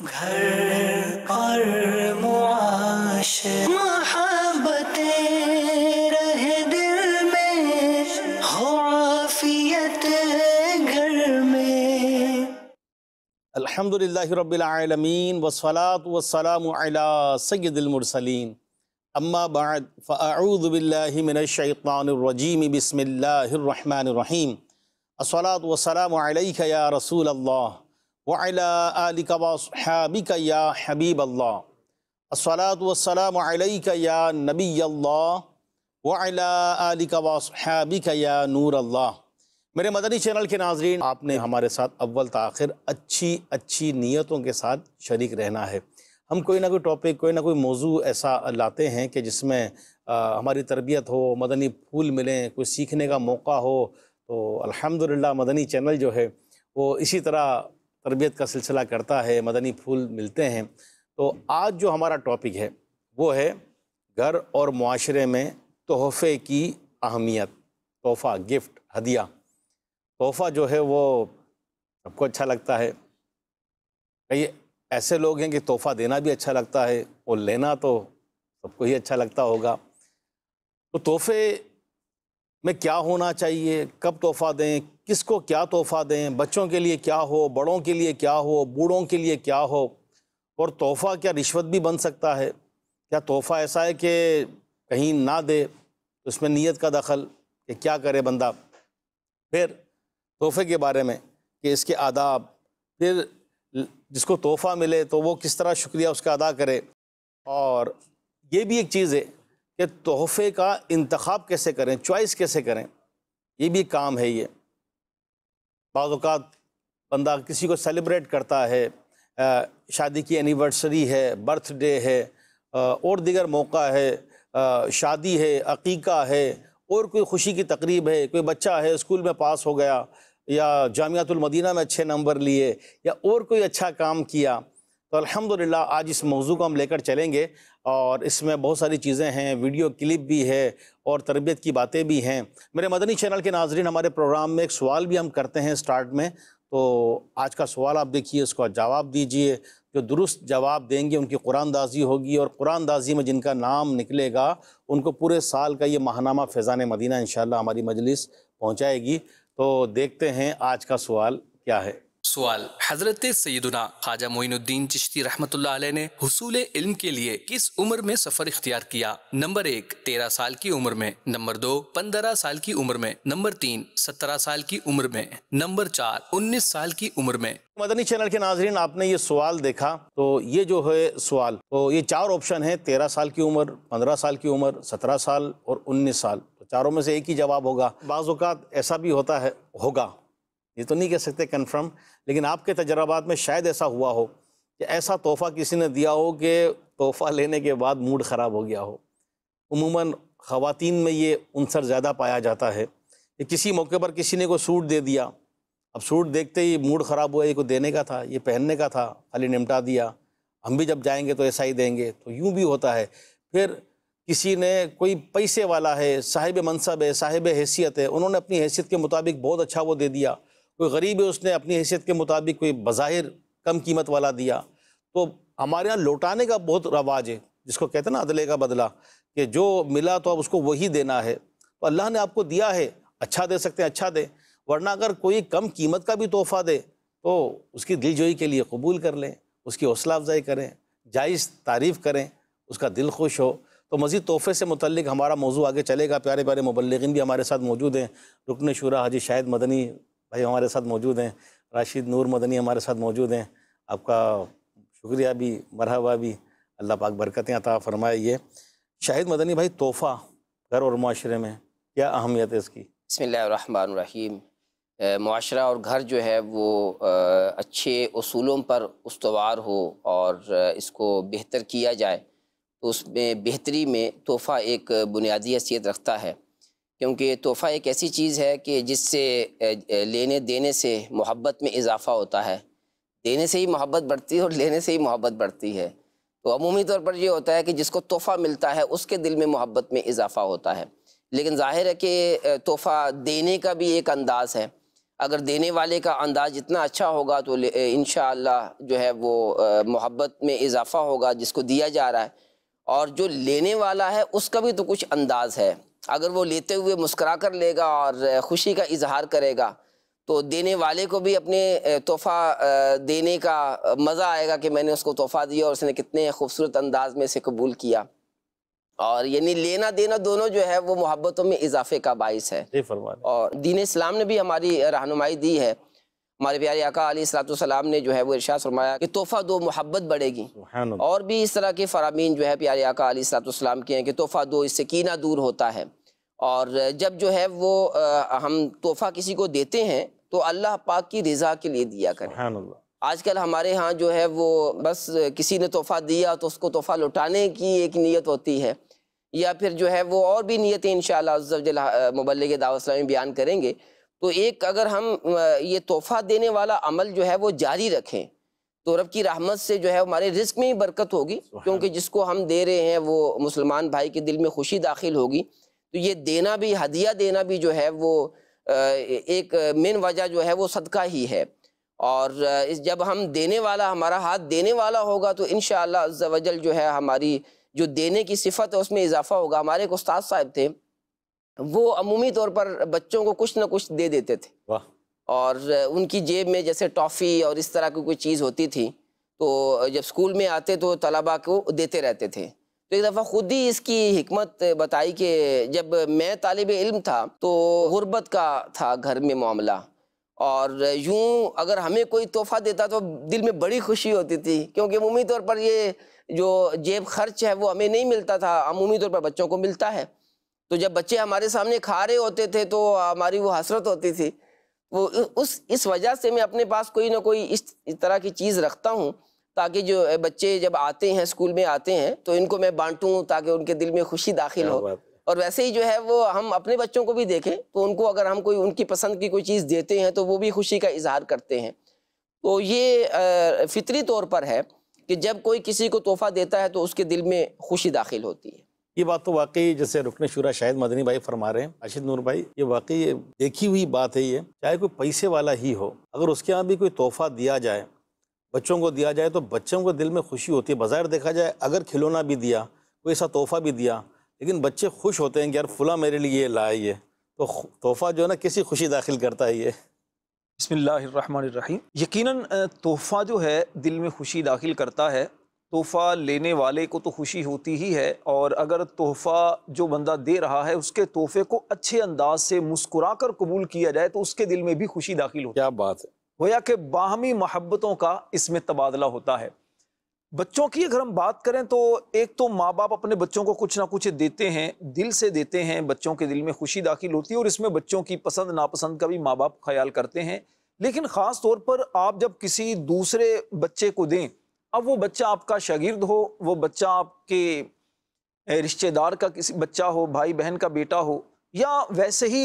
گھر پر معاشر محبت رہے دل میں ہو عافیت رب العالمين والصلاة والسلام على سيد المرسلين اما بعد فاعوذ بالله من الشيطان الرجيم بسم الله الرحمن الرحيم الصلاة والسلام عليك يا رسول الله वबिक या हबीब अल्लात वसलाम या नबी अल्लाह वबिक या नूर अल्लाह मेरे मदनी चैनल के नाजरीन आपने हमारे साथ अव्वल तखिर अच्छी अच्छी नीयतों के साथ शरीक रहना है हम कोई ना कोई टॉपिक कोई ना कोई मौजू ऐसा लाते हैं कि जिसमें हमारी तरबियत हो मदनी फूल मिलें कोई सीखने का मौका हो तो अल्हम्दुलिल्लाह मदनी चैनल जो है वो इसी तरह तरबियत का सिलसिला करता है मदनी फूल मिलते हैं तो आज जो हमारा टॉपिक है वो है घर और माशरे में तोहफ़े की अहमियत तोहफ़ा गिफ्ट हदिया तोहफ़ा जो है वो सबको अच्छा लगता है कई ऐसे लोग हैं कि तोहफ़ा देना भी अच्छा लगता है और लेना तो सबको ही अच्छा लगता होगा तो तोहफ़े में क्या होना चाहिए कब तोहफ़ा दें किसको क्या तोहफ़ा दें बच्चों के लिए क्या हो बड़ों के लिए क्या हो बूढ़ों के लिए क्या हो और तोहफ़ा क्या रिश्वत भी बन सकता है क्या तोहफ़ा ऐसा है कि कहीं ना दे तो नीयत का दखल कि क्या करे बंदा फिर तोहफ़े के बारे में कि इसके आदाब फिर जिसको तोहफ़ा मिले तो वो किस तरह शुक्रिया उसका अदा करे और ये भी एक चीज़ है कि तोहफ़े का इंतखब कैसे करें चॉइस कैसे करें ये भी काम है ये बात बंदा किसी को सेलिब्रेट करता है शादी की एनिवर्सरी है बर्थडे है और दिगर मौका है शादी है अकीका है और कोई खुशी की तकरीब है कोई बच्चा है स्कूल में पास हो गया या जामियातुलमदीना में अच्छे नंबर लिए या और कोई अच्छा काम किया तो अल्हम्दुलिल्लाह आज इस मौजू को हम लेकर चलेंगे और इसमें बहुत सारी चीज़ें हैं वीडियो क्लिप भी है और तरबियत की बातें भी हैं मेरे मदनी चैनल के नाजरन हमारे प्रोग्राम में एक सवाल भी हम करते हैं स्टार्ट में तो आज का सवाल आप देखिए उसका जवाब दीजिए जो दुरुस्त जवाब देंगे उनकी कुरानदाजी होगी और कुरानदाजी में जिनका नाम निकलेगा उनको पूरे साल का ये माहनामा फैज़ान मदीना इन हमारी मजलिस पहुँचाएगी तो देखते हैं आज का सवाल क्या है सवाल हजरत सैदुना खाजा मोइनुद्दीन चिश्ती रहमत ने हसूल इल्म के लिए किस उम्र में सफर इख्तियार किया नंबर एक तेरह साल की उम्र में नंबर दो पंद्रह साल की उम्र में नंबर तीन सत्रह साल की उम्र में नंबर चार उन्नीस साल की उम्र में मदनी चैनल के नाजरीन आपने ये सवाल देखा तो ये जो है सवाल तो ये चार ऑप्शन है तेरह साल की उम्र पंद्रह साल की उम्र सत्रह साल और उन्नीस साल तो चारों में से एक ही जवाब होगा बाज़ात ऐसा भी होता है होगा ये तो नहीं कह सकते कन्फर्म लेकिन आपके तजर्बात में शायद ऐसा हुआ हो कि ऐसा तोहफ़ा किसी ने दिया हो कि तोहफ़ा लेने के बाद मूड ख़राब हो गया हो उमूमन ख़वातीन में ये उनसर ज़्यादा पाया जाता है कि किसी मौके पर किसी ने कोई सूट दे दिया अब सूट देखते ही मूड ख़राब हुआ ये को देने का था ये पहनने का था खाली निमटा दिया हम भी जब जाएंगे तो ऐसा ही देंगे तो यूँ भी होता है फिर किसी ने कोई पैसे वाला है साहिब मनसब है साहिब हैसियत है उन्होंने अपनी हैसियत के मुताबिक बहुत अच्छा वो दे दिया कोई गरीब है उसने अपनी हैसियत के मुताबिक कोई बाहिर कम कीमत वाला दिया तो हमारे यहाँ लौटाने का बहुत रवाज है जिसको कहते हैं ना अदले का बदला कि जो मिला तो अब उसको वही देना है तो अल्लाह ने आपको दिया है अच्छा दे सकते हैं अच्छा दे वरना अगर कोई कम कीमत का भी तोहफ़ा दे तो उसकी दिलजोई के लिए कबूल कर लें उसकी हौसला अफजाई करें जायज़ तारीफ़ करें उसका दिल खुश हो तो मज़ीद तोहफ़े से मतलब हमारा मौजू आगे चलेगा प्यारे प्यारे मुबलगिन भी हमारे साथ मौजूद हैं रुकन शुरा हाजी शाहिद मदनी भाई हमारे साथ मौजूद हैं राशिद नूर मदनी हमारे साथ मौजूद हैं आपका शुक्रिया भी मरहबा भी अल्लाह पाक बरकतें अता फरमाए ये शाहिद मदनी भाई तोहफ़ा घर और माशरे में क्या अहमियत है इसकी बसमीम माशरा और घर जो है वो अच्छे असूलों पर उसवार हो और इसको बेहतर किया जाए तो उसमें बेहतरी में तोहफ़ा एक बुनियादी हैसियत रखता है क्योंकि तोहफ़ा एक ऐसी चीज़ है कि जिससे लेने देने से मोहब्बत में इजाफा होता है देने से ही मोहब्बत बढ़ती है और लेने से ही मोहब्बत बढ़ती है तो अमूमी तौर पर यह होता है कि जिसको तोहफ़ा मिलता है उसके दिल में मोहब्बत में इजाफा होता है लेकिन जाहिर है कि तोहफ़ा देने का भी एक अंदाज़ है अगर देने वाले का अंदाज़ जितना अच्छा होगा तो इन जो है वो मोहब्बत में इजाफा होगा जिसको दिया जा रहा है और जो लेने वाला है उसका भी तो कुछ अंदाज़ है अगर वो लेते हुए मुस्करा कर लेगा और ख़ुशी का इजहार करेगा तो देने वाले को भी अपने तोहफ़ा देने का मज़ा आएगा कि मैंने उसको तोहफ़ा दिया और उसने कितने खूबसूरत अंदाज में इसे कबूल किया और यानी लेना देना दोनों जो है वो मोहब्बतों में इजाफे का बायस है और दीन इस्लाम ने भी हमारी रहनुमाई दी है हमारे प्यारे आका अली सलाम ने जो है वो इर्शा फरमाया कि तोहफ़ा दो मोहब्बत बढ़ेगी और भी इस तरह के फरामीन जो है प्यारे आका अली सलाम के हैं कि तोहफ़ा दो इससे कीना दूर होता है और जब जो है वो हम तोहफ़ा किसी को देते हैं तो अल्लाह पाक की रज़ा के लिए दिया करें आजकल हमारे यहाँ जो है वो बस किसी ने तोहफ़ा दिया तो उसको तोहफ़ा लुटाने की एक नीयत होती है या फिर जो है वो और भी नीयतें इन शाला मुबल्ले के बयान करेंगे तो एक अगर हम ये तोहफा देने वाला अमल जो है वो जारी रखें तो रब की रहमत से जो है हमारे रिस्क में ही बरकत होगी क्योंकि जिसको हम दे रहे हैं वो मुसलमान भाई के दिल में खुशी दाखिल होगी तो ये देना भी हदिया देना भी जो है वो एक मेन वजह जो है वो सदका ही है और इस जब हम देने वाला हमारा हाथ देने वाला होगा तो इन शजल जो है हमारी जो देने की सिफत है उसमें इजाफा होगा हमारे एक उस्ताद साहब थे वो अमूमी तौर पर बच्चों को कुछ ना कुछ दे देते थे वाह और उनकी जेब में जैसे टॉफ़ी और इस तरह की कोई चीज़ होती थी तो जब स्कूल में आते तो तलबा को देते रहते थे तो एक दफ़ा ख़ुद ही इसकी हमत बताई कि जब मैं तालब इल्म था तो गुरबत का था घर में मामला और यूं अगर हमें कोई तोहफ़ा देता तो दिल में बड़ी खुशी होती थी क्योंकि अमूमी तौर पर ये जो जेब खर्च है वो हमें नहीं मिलता था अमूमी तौर पर बच्चों को मिलता है तो जब बच्चे हमारे सामने खा रहे होते थे तो हमारी वो हसरत होती थी वो उस इस वजह से मैं अपने पास कोई ना कोई इस तरह की चीज़ रखता हूँ ताकि जो बच्चे जब आते हैं स्कूल में आते हैं तो इनको मैं बांटूँ ताकि उनके दिल में खुशी दाखिल हो और वैसे ही जो है वो हम अपने बच्चों को भी देखें तो उनको अगर हम कोई उनकी पसंद की कोई चीज़ देते हैं तो वो भी खुशी का इजहार करते हैं तो ये फितरी तौर पर है कि जब कोई किसी को तोहफ़ा देता है तो उसके दिल में खुशी दाखिल होती है ये बात तो वाकई जैसे रुकन शुरा शाहिद मदनी भाई फरमा रहे हैं अशिद नूर भाई ये वाकई देखी हुई बात है ये चाहे कोई पैसे वाला ही हो अगर उसके यहाँ भी कोई तोहफा दिया जाए बच्चों को दिया जाए तो बच्चों को दिल में खुशी होती है बाज़ार देखा जाए अगर खिलौना भी दिया कोई ऐसा तोहफा भी दिया लेकिन बच्चे खुश होते हैं कि यार फुला मेरे लिए लाए ये तो तोहफ़ा जो है ना किसी खुशी दाखिल करता है ये बसमिल्लर यकीन तोहफ़ा जो है दिल में खुशी दाखिल करता है तोहफ़ा लेने वाले को तो खुशी होती ही है और अगर तोहफ़ा जो बंदा दे रहा है उसके तोहफे को अच्छे अंदाज से मुस्कुरा कर कबूल किया जाए तो उसके दिल में भी खुशी दाखिल हो क्या बात है होया कि बाहमी मोहब्बतों का इसमें तबादला होता है बच्चों की अगर हम बात करें तो एक तो माँ बाप अपने बच्चों को कुछ ना कुछ देते हैं दिल से देते हैं बच्चों के दिल में खुशी दाखिल होती है और इसमें बच्चों की पसंद नापसंद का भी माँ बाप ख्याल करते हैं लेकिन ख़ास तौर पर आप जब किसी दूसरे बच्चे को दें अब वो बच्चा आपका शागिर्द हो वो बच्चा आपके रिश्तेदार का किसी बच्चा हो भाई बहन का बेटा हो या वैसे ही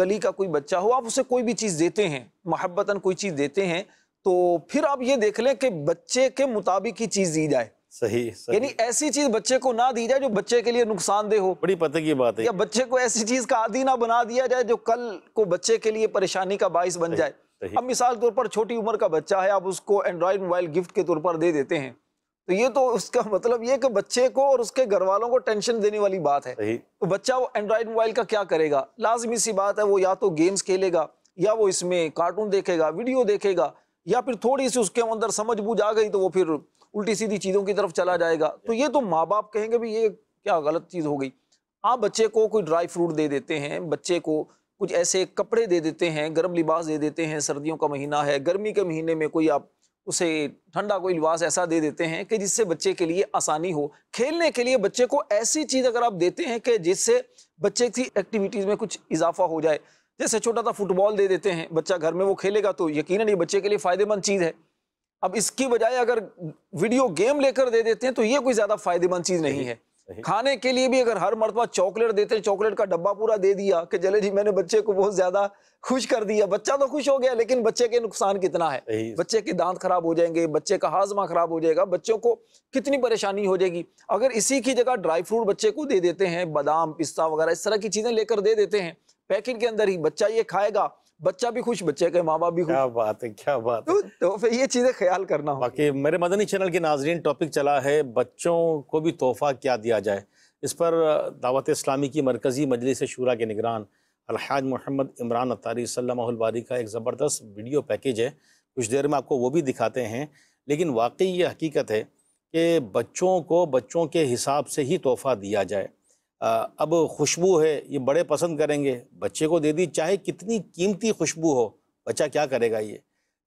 गली का कोई बच्चा हो आप उसे कोई भी चीज़ देते हैं महब्बतन कोई चीज़ देते हैं तो फिर आप ये देख लें कि बच्चे के मुताबिक ही चीज़ दी जाए सही, सही। यानी ऐसी चीज बच्चे को ना दी जाए जो बच्चे के लिए नुकसानदेह हो बड़ी पते की बात है या बच्चे को ऐसी चीज का आदि ना बना दिया जाए जो कल को बच्चे के लिए परेशानी का बायस बन जाए अब मिसाल के तौर पर छोटी उम्र का बच्चा है आप उसको एंड्रॉयड मोबाइल गिफ्ट के तौर पर दे देते हैं तो ये तो उसका मतलब ये कि बच्चे को और उसके घर वालों को टेंशन देने वाली बात है तो बच्चा वो एंड्रॉयड मोबाइल का क्या करेगा लाजमी सी बात है वो या तो गेम्स खेलेगा या वो इसमें कार्टून देखेगा वीडियो देखेगा या फिर थोड़ी सी उसके अंदर समझ बूझ आ गई तो वो फिर उल्टी सीधी चीज़ों की तरफ चला जाएगा तो ये तो माँ बाप कहेंगे भी ये क्या गलत चीज़ हो गई आप बच्चे को कोई ड्राई फ्रूट दे देते हैं बच्चे को कुछ ऐसे कपड़े दे देते हैं गर्म लिबास दे देते हैं सर्दियों का महीना है गर्मी के महीने में कोई आप उसे ठंडा कोई लिबास ऐसा दे देते हैं कि जिससे बच्चे के लिए आसानी हो खेलने के लिए बच्चे को ऐसी चीज़ अगर आप देते हैं कि जिससे बच्चे की एक्टिविटीज़ में कुछ इजाफा हो जाए जैसे छोटा सा फुटबॉल दे देते हैं बच्चा घर में वो खेलेगा तो यकीन ये बच्चे के लिए फ़ायदेमंद चीज़ है अब इसकी बजाय अगर वीडियो गेम लेकर दे देते हैं तो ये कोई ज़्यादा फ़ायदेमंद चीज़ नहीं है खाने के लिए भी अगर हर मरतबा चॉकलेट देते हैं चॉकलेट का डब्बा पूरा दे दिया कि चले जी मैंने बच्चे को बहुत ज्यादा खुश कर दिया बच्चा तो खुश हो गया लेकिन बच्चे के नुकसान कितना है बच्चे के दांत खराब हो जाएंगे बच्चे का हाजमा खराब हो जाएगा बच्चों को कितनी परेशानी हो जाएगी अगर इसी की जगह ड्राई फ्रूट बच्चे को दे देते हैं बादाम पिस्ता वगैरह इस तरह की चीजें लेकर दे देते हैं पैकेट के अंदर ही बच्चा ये खाएगा बच्चा भी खुश बच्चे के माँ बाप भी खुश क्या बात है क्या बात है। तो, तो फिर ये चीजें ख्याल करना बाकी मेरे मदनी चैनल के नाजरीन टॉपिक चला है बच्चों को भी तोहफा क्या दिया जाए इस पर दावत इस्लामी की मरकज़ी मजलिस शूरा के निगरान अलहाज मोहम्मद इमरान अतारी सल्लाबारी का एक ज़बरदस्त वीडियो पैकेज है कुछ देर में आपको वो भी दिखाते हैं लेकिन वाकई ये हकीकत है कि बच्चों को बच्चों के हिसाब से ही तोहफ़ा दिया जाए अब खुशबू है ये बड़े पसंद करेंगे बच्चे को दे दी चाहे कितनी कीमती खुशबू हो बच्चा क्या करेगा ये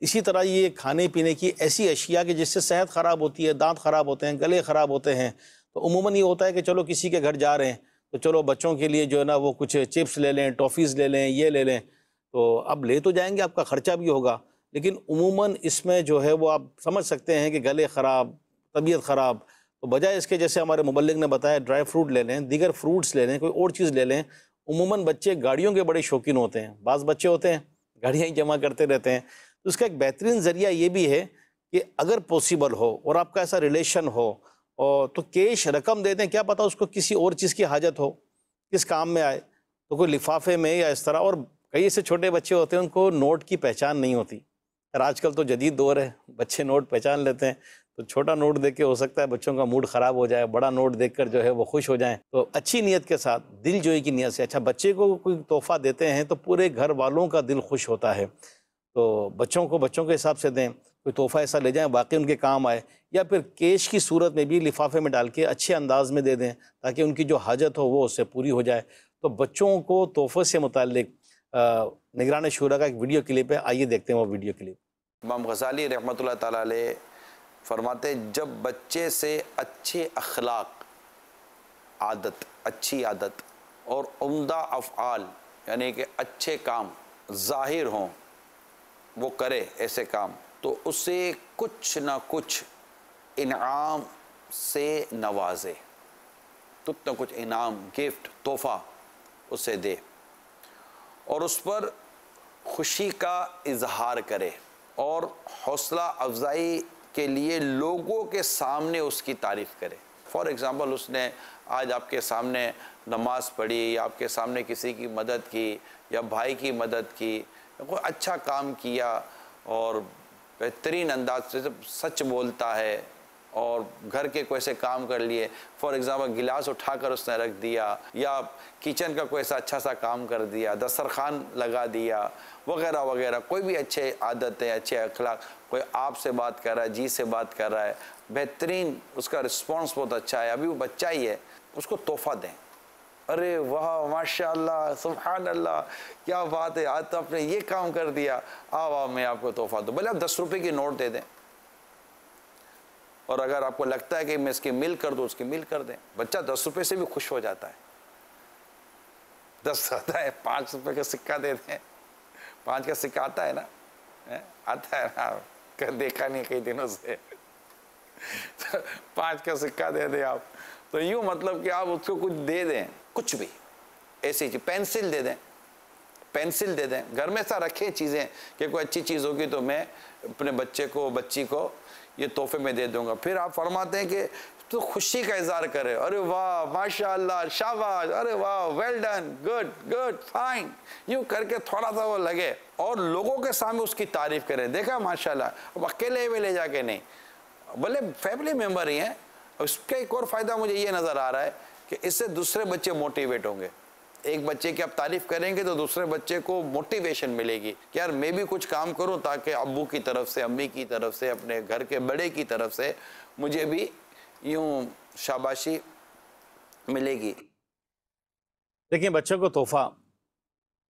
इसी तरह ये खाने पीने की ऐसी अशिया कि जिससे सेहत ख़राब होती है दांत ख़राब होते हैं गले ख़राब होते हैं तो उमूमन ये होता है कि चलो किसी के घर जा रहे हैं तो चलो बच्चों के लिए जो है ना वो कुछ चिप्स ले लें टॉफ़ीज़ ले लें ये ले लें तो अब ले तो जाएंगे आपका ख़र्चा भी होगा लेकिन उमूमन इसमें जो है वो आप समझ सकते हैं कि गले ख़राब तबीयत ख़राब तो बजाय इसके जैसे हमारे मुबलिक ने बताया ड्राई फ्रूट ले लें दीगर फ्रूट्स ले लें कोई और चीज़ ले लें उमूमन बच्चे गाड़ियों के बड़े शौकीन होते हैं बाज़ बच्चे होते हैं गाड़ियाँ ही जमा करते रहते हैं तो इसका एक बेहतरीन ज़रिया ये भी है कि अगर पॉसिबल हो और आपका ऐसा रिलेशन हो और तो कैश रकम दे दें क्या पता उसको किसी और चीज़ की हाजत हो किस काम में आए तो कोई लिफाफे में या इस तरह और कई ऐसे छोटे बच्चे होते हैं उनको नोट की पहचान नहीं होती आजकल तो जदीद दौर है बच्चे नोट पहचान लेते हैं तो छोटा नोट देख के हो सकता है बच्चों का मूड ख़राब हो जाए बड़ा नोट देख कर जो है वो खुश हो जाए तो अच्छी नीयत के साथ दिल जोई की नीयत से अच्छा बच्चे को कोई तोहफ़ा देते हैं तो पूरे घर वालों का दिल खुश होता है तो बच्चों को बच्चों के हिसाब से दें कोई तोहफ़ा ऐसा ले जाएँ बाकी उनके काम आए या फिर केश की सूरत में भी लिफाफे में डाल के अच्छे अंदाज में दे दें ताकि उनकी जो हाजत हो वो उससे पूरी हो जाए तो बच्चों को तोहफे से मुतक निगरान शुरा का एक वीडियो क्लिप है आइए देखते हैं वो वीडियो क्लिप इमाम गजाली रहमत ला फरमाते जब बच्चे से अच्छे अखलाक आदत अच्छी आदत और उम्दा अफ़ाल यानी कि अच्छे काम ज़ाहिर हों वो करे ऐसे काम तो उसे कुछ ना कुछ इनाम से नवाजे कुछ ना कुछ इनाम गिफ्ट तोहफ़ा उसे दे और उस पर खुशी का इजहार करे और हौसला अफजाई के लिए लोगों के सामने उसकी तारीफ करे फॉर एग्ज़ाम्पल उसने आज आपके सामने नमाज़ पढ़ी या आपके सामने किसी की मदद की या भाई की मदद की कोई अच्छा काम किया और बेहतरीन अंदाज से सच बोलता है और घर के कोई से काम कर लिए फॉर एग्ज़ाम्पल गिलास उठाकर उसने रख दिया या किचन का कोई सा अच्छा सा काम कर दिया दस्तरखान लगा दिया वगैरह वगैरह कोई भी अच्छे आदतें अच्छे अखलाक कोई आपसे बात कर रहा है जी से बात कर रहा है बेहतरीन उसका रिस्पॉन्स बहुत अच्छा है अभी वो बच्चा ही है उसको तोहफा दें अरे वाह माशा सुबहान अल्लाह क्या बात है आज तो आपने ये काम कर दिया आ वाह मैं आपको तोहफा दूँ भले आप दस रुपये की नोट दे दें और अगर आपको लगता है कि मैं इसकी मिल कर दूँ उसकी मिल कर दें बच्चा दस रुपये से भी खुश हो जाता है दस आता है पाँच रुपये का सिक्का दे दें पाँच का सिक्का आता है ना है? आता है ना कर देखा नहीं कई दिनों से तो का सिक्का दे दे आप तो यू मतलब कि आप उसको कुछ दे दें कुछ भी ऐसी चीज पेंसिल दे दें पेंसिल दे दें घर में सा रखें चीज़ें कि कोई अच्छी चीज़ होगी तो मैं अपने बच्चे को बच्ची को ये तोहफे में दे दूंगा फिर आप फरमाते हैं कि तो खुशी का इजहार करे अरे वाह माशाल्लाह शाबाश अरे वाह well done good good fine यूं करके थोड़ा सा वो लगे और लोगों के सामने उसकी तारीफ करें देखा माशाल्लाह अब अकेले में ले जाके नहीं भले फैमिली मेम्बर ही हैं उसका एक और फ़ायदा मुझे ये नज़र आ रहा है कि इससे दूसरे बच्चे मोटिवेट होंगे एक बच्चे की आप तारीफ करेंगे तो दूसरे बच्चे को मोटिवेशन मिलेगी कि यार मैं भी कुछ काम करूं ताकि अबू की तरफ से अम्मी की तरफ से अपने घर के बड़े की तरफ से मुझे भी यूं शाबाशी मिलेगी देखिए बच्चों को तोहफा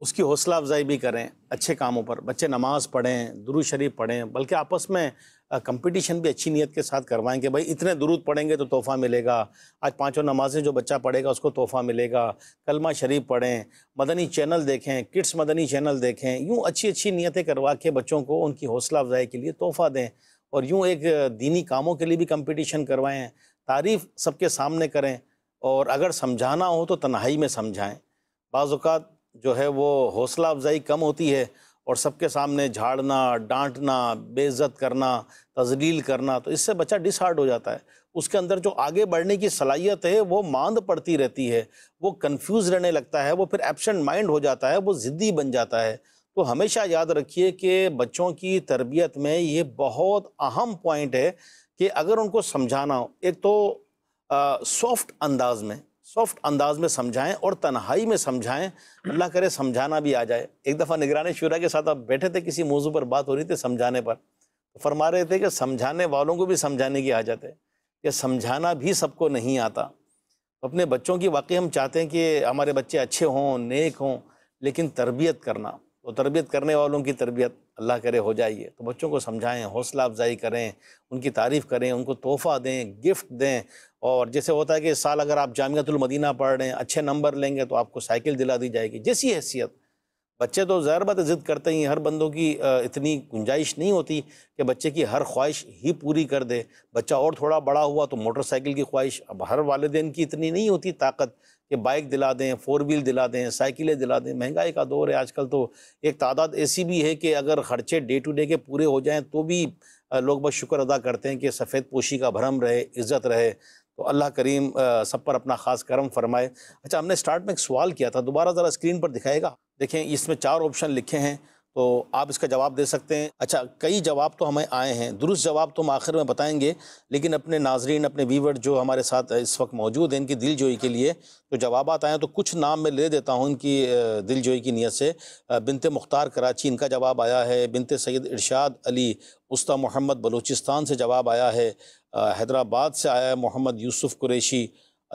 उसकी हौसला अफजाई भी करें अच्छे कामों पर बच्चे नमाज पढ़ें दुरू शरीफ पढ़ें बल्कि आपस में कंपटीशन भी अच्छी नीयत के साथ करवाएं कि भाई इतने दुरूद पढ़ेंगे तो तोहफ़ा मिलेगा आज पांचों नमाजें जो बच्चा पढ़ेगा उसको तोहफ़ा मिलेगा कलमा शरीफ पढ़ें मदनी चैनल देखें किड्स मदनी चैनल देखें यूँ अच्छी अच्छी नीयतें करवा के बच्चों को उनकी हौसला अफजाई के लिए तोहफ़ा दें और यूँ एक दीनी कामों के लिए भी कंपटीशन करवाएं तारीफ़ सबके सामने करें और अगर समझाना हो तो तन्हाई में समझाएं बाज़ात जो है वो हौसला अफजाई कम होती है और सबके सामने झाड़ना डांटना बेज़त करना तजलील करना तो इससे बच्चा डिसहार्ड हो जाता है उसके अंदर जो आगे बढ़ने की सलाहियत है वो मांद पड़ती रहती है वो कन्फ्यूज़ रहने लगता है वो फिर एबसेंट माइंड हो जाता है वो ज़िद्दी बन जाता है तो हमेशा याद रखिए कि बच्चों की तरबियत में ये बहुत अहम पॉइंट है कि अगर उनको समझाना हो एक तो सॉफ्ट अंदाज में सॉफ्ट अंदाज में समझाएं और तन्हाई में समझाएं अल्लाह करे समझाना भी आ जाए एक दफ़ा निगरानी शुरा के साथ आप बैठे थे किसी मौजू पर बात हो रही थी समझाने पर तो फरमा रहे थे कि समझाने वालों को भी समझाने की आ जाते कि समझाना भी सबको नहीं आता तो अपने बच्चों की वाकई हम चाहते हैं कि हमारे बच्चे अच्छे हों नेक हों लेकिन तरबियत करना तो तरबियत करने वालों की तरबियत अल्लाह करे हो जाइए तो बच्चों को समझाएं हौसला अफजाई करें उनकी तारीफ़ करें उनको तोहफ़ा दें गिफ्ट दें और जैसे होता है कि इस साल अगर आप जामियातुलमदीना पढ़ रहे हैं अच्छे नंबर लेंगे तो आपको साइकिल दिला दी जाएगी जैसी हैसियत बच्चे तो ज़ाहिर बात ज़िद करते ही हर बंदों की इतनी गुंजाइश नहीं होती कि बच्चे की हर ख्वाहिश ही पूरी कर दे बच्चा और थोड़ा बड़ा हुआ तो मोटरसाइकिल की ख्वाहिश अब हर वालदेन की इतनी नहीं होती ताकत कि बाइक दिला दें फोर व्हील दिला दें साइकिलें दिला दें महंगाई का दौर है आजकल तो एक तादाद ऐसी भी है कि अगर खर्चे डे टू डे के पूरे हो जाएं तो भी लोग बस शुक्र अदा करते हैं कि सफ़ेद पोशी का भरम रहे इज़्ज़त रहे तो अल्लाह करीम सब पर अपना ख़ास करम फरमाए अच्छा हमने स्टार्ट में एक सवाल किया था दोबारा ज़रा स्क्रीन पर दिखाएगा देखें इसमें चार ऑप्शन लिखे हैं तो आप इसका जवाब दे सकते हैं अच्छा कई जवाब तो हमें आए हैं दुरुस्त जवाब तो हम आखिर में बताएंगे लेकिन अपने नाजरीन अपने वीवर जो हमारे साथ इस वक्त मौजूद हैं इनकी दिल जोई के लिए तो जवाब आए तो कुछ नाम मैं ले देता हूँ इनकी दिल जोई की नीयत से बिनते मुख्तार कराची इनका जवाब आया है बिनते सैद इरशाद अली उस्ता मोहम्मद बलूचिस्तान से जवाब आया है हैदराबाद से आया है मोहम्मद यूसुफ क़ुरेशी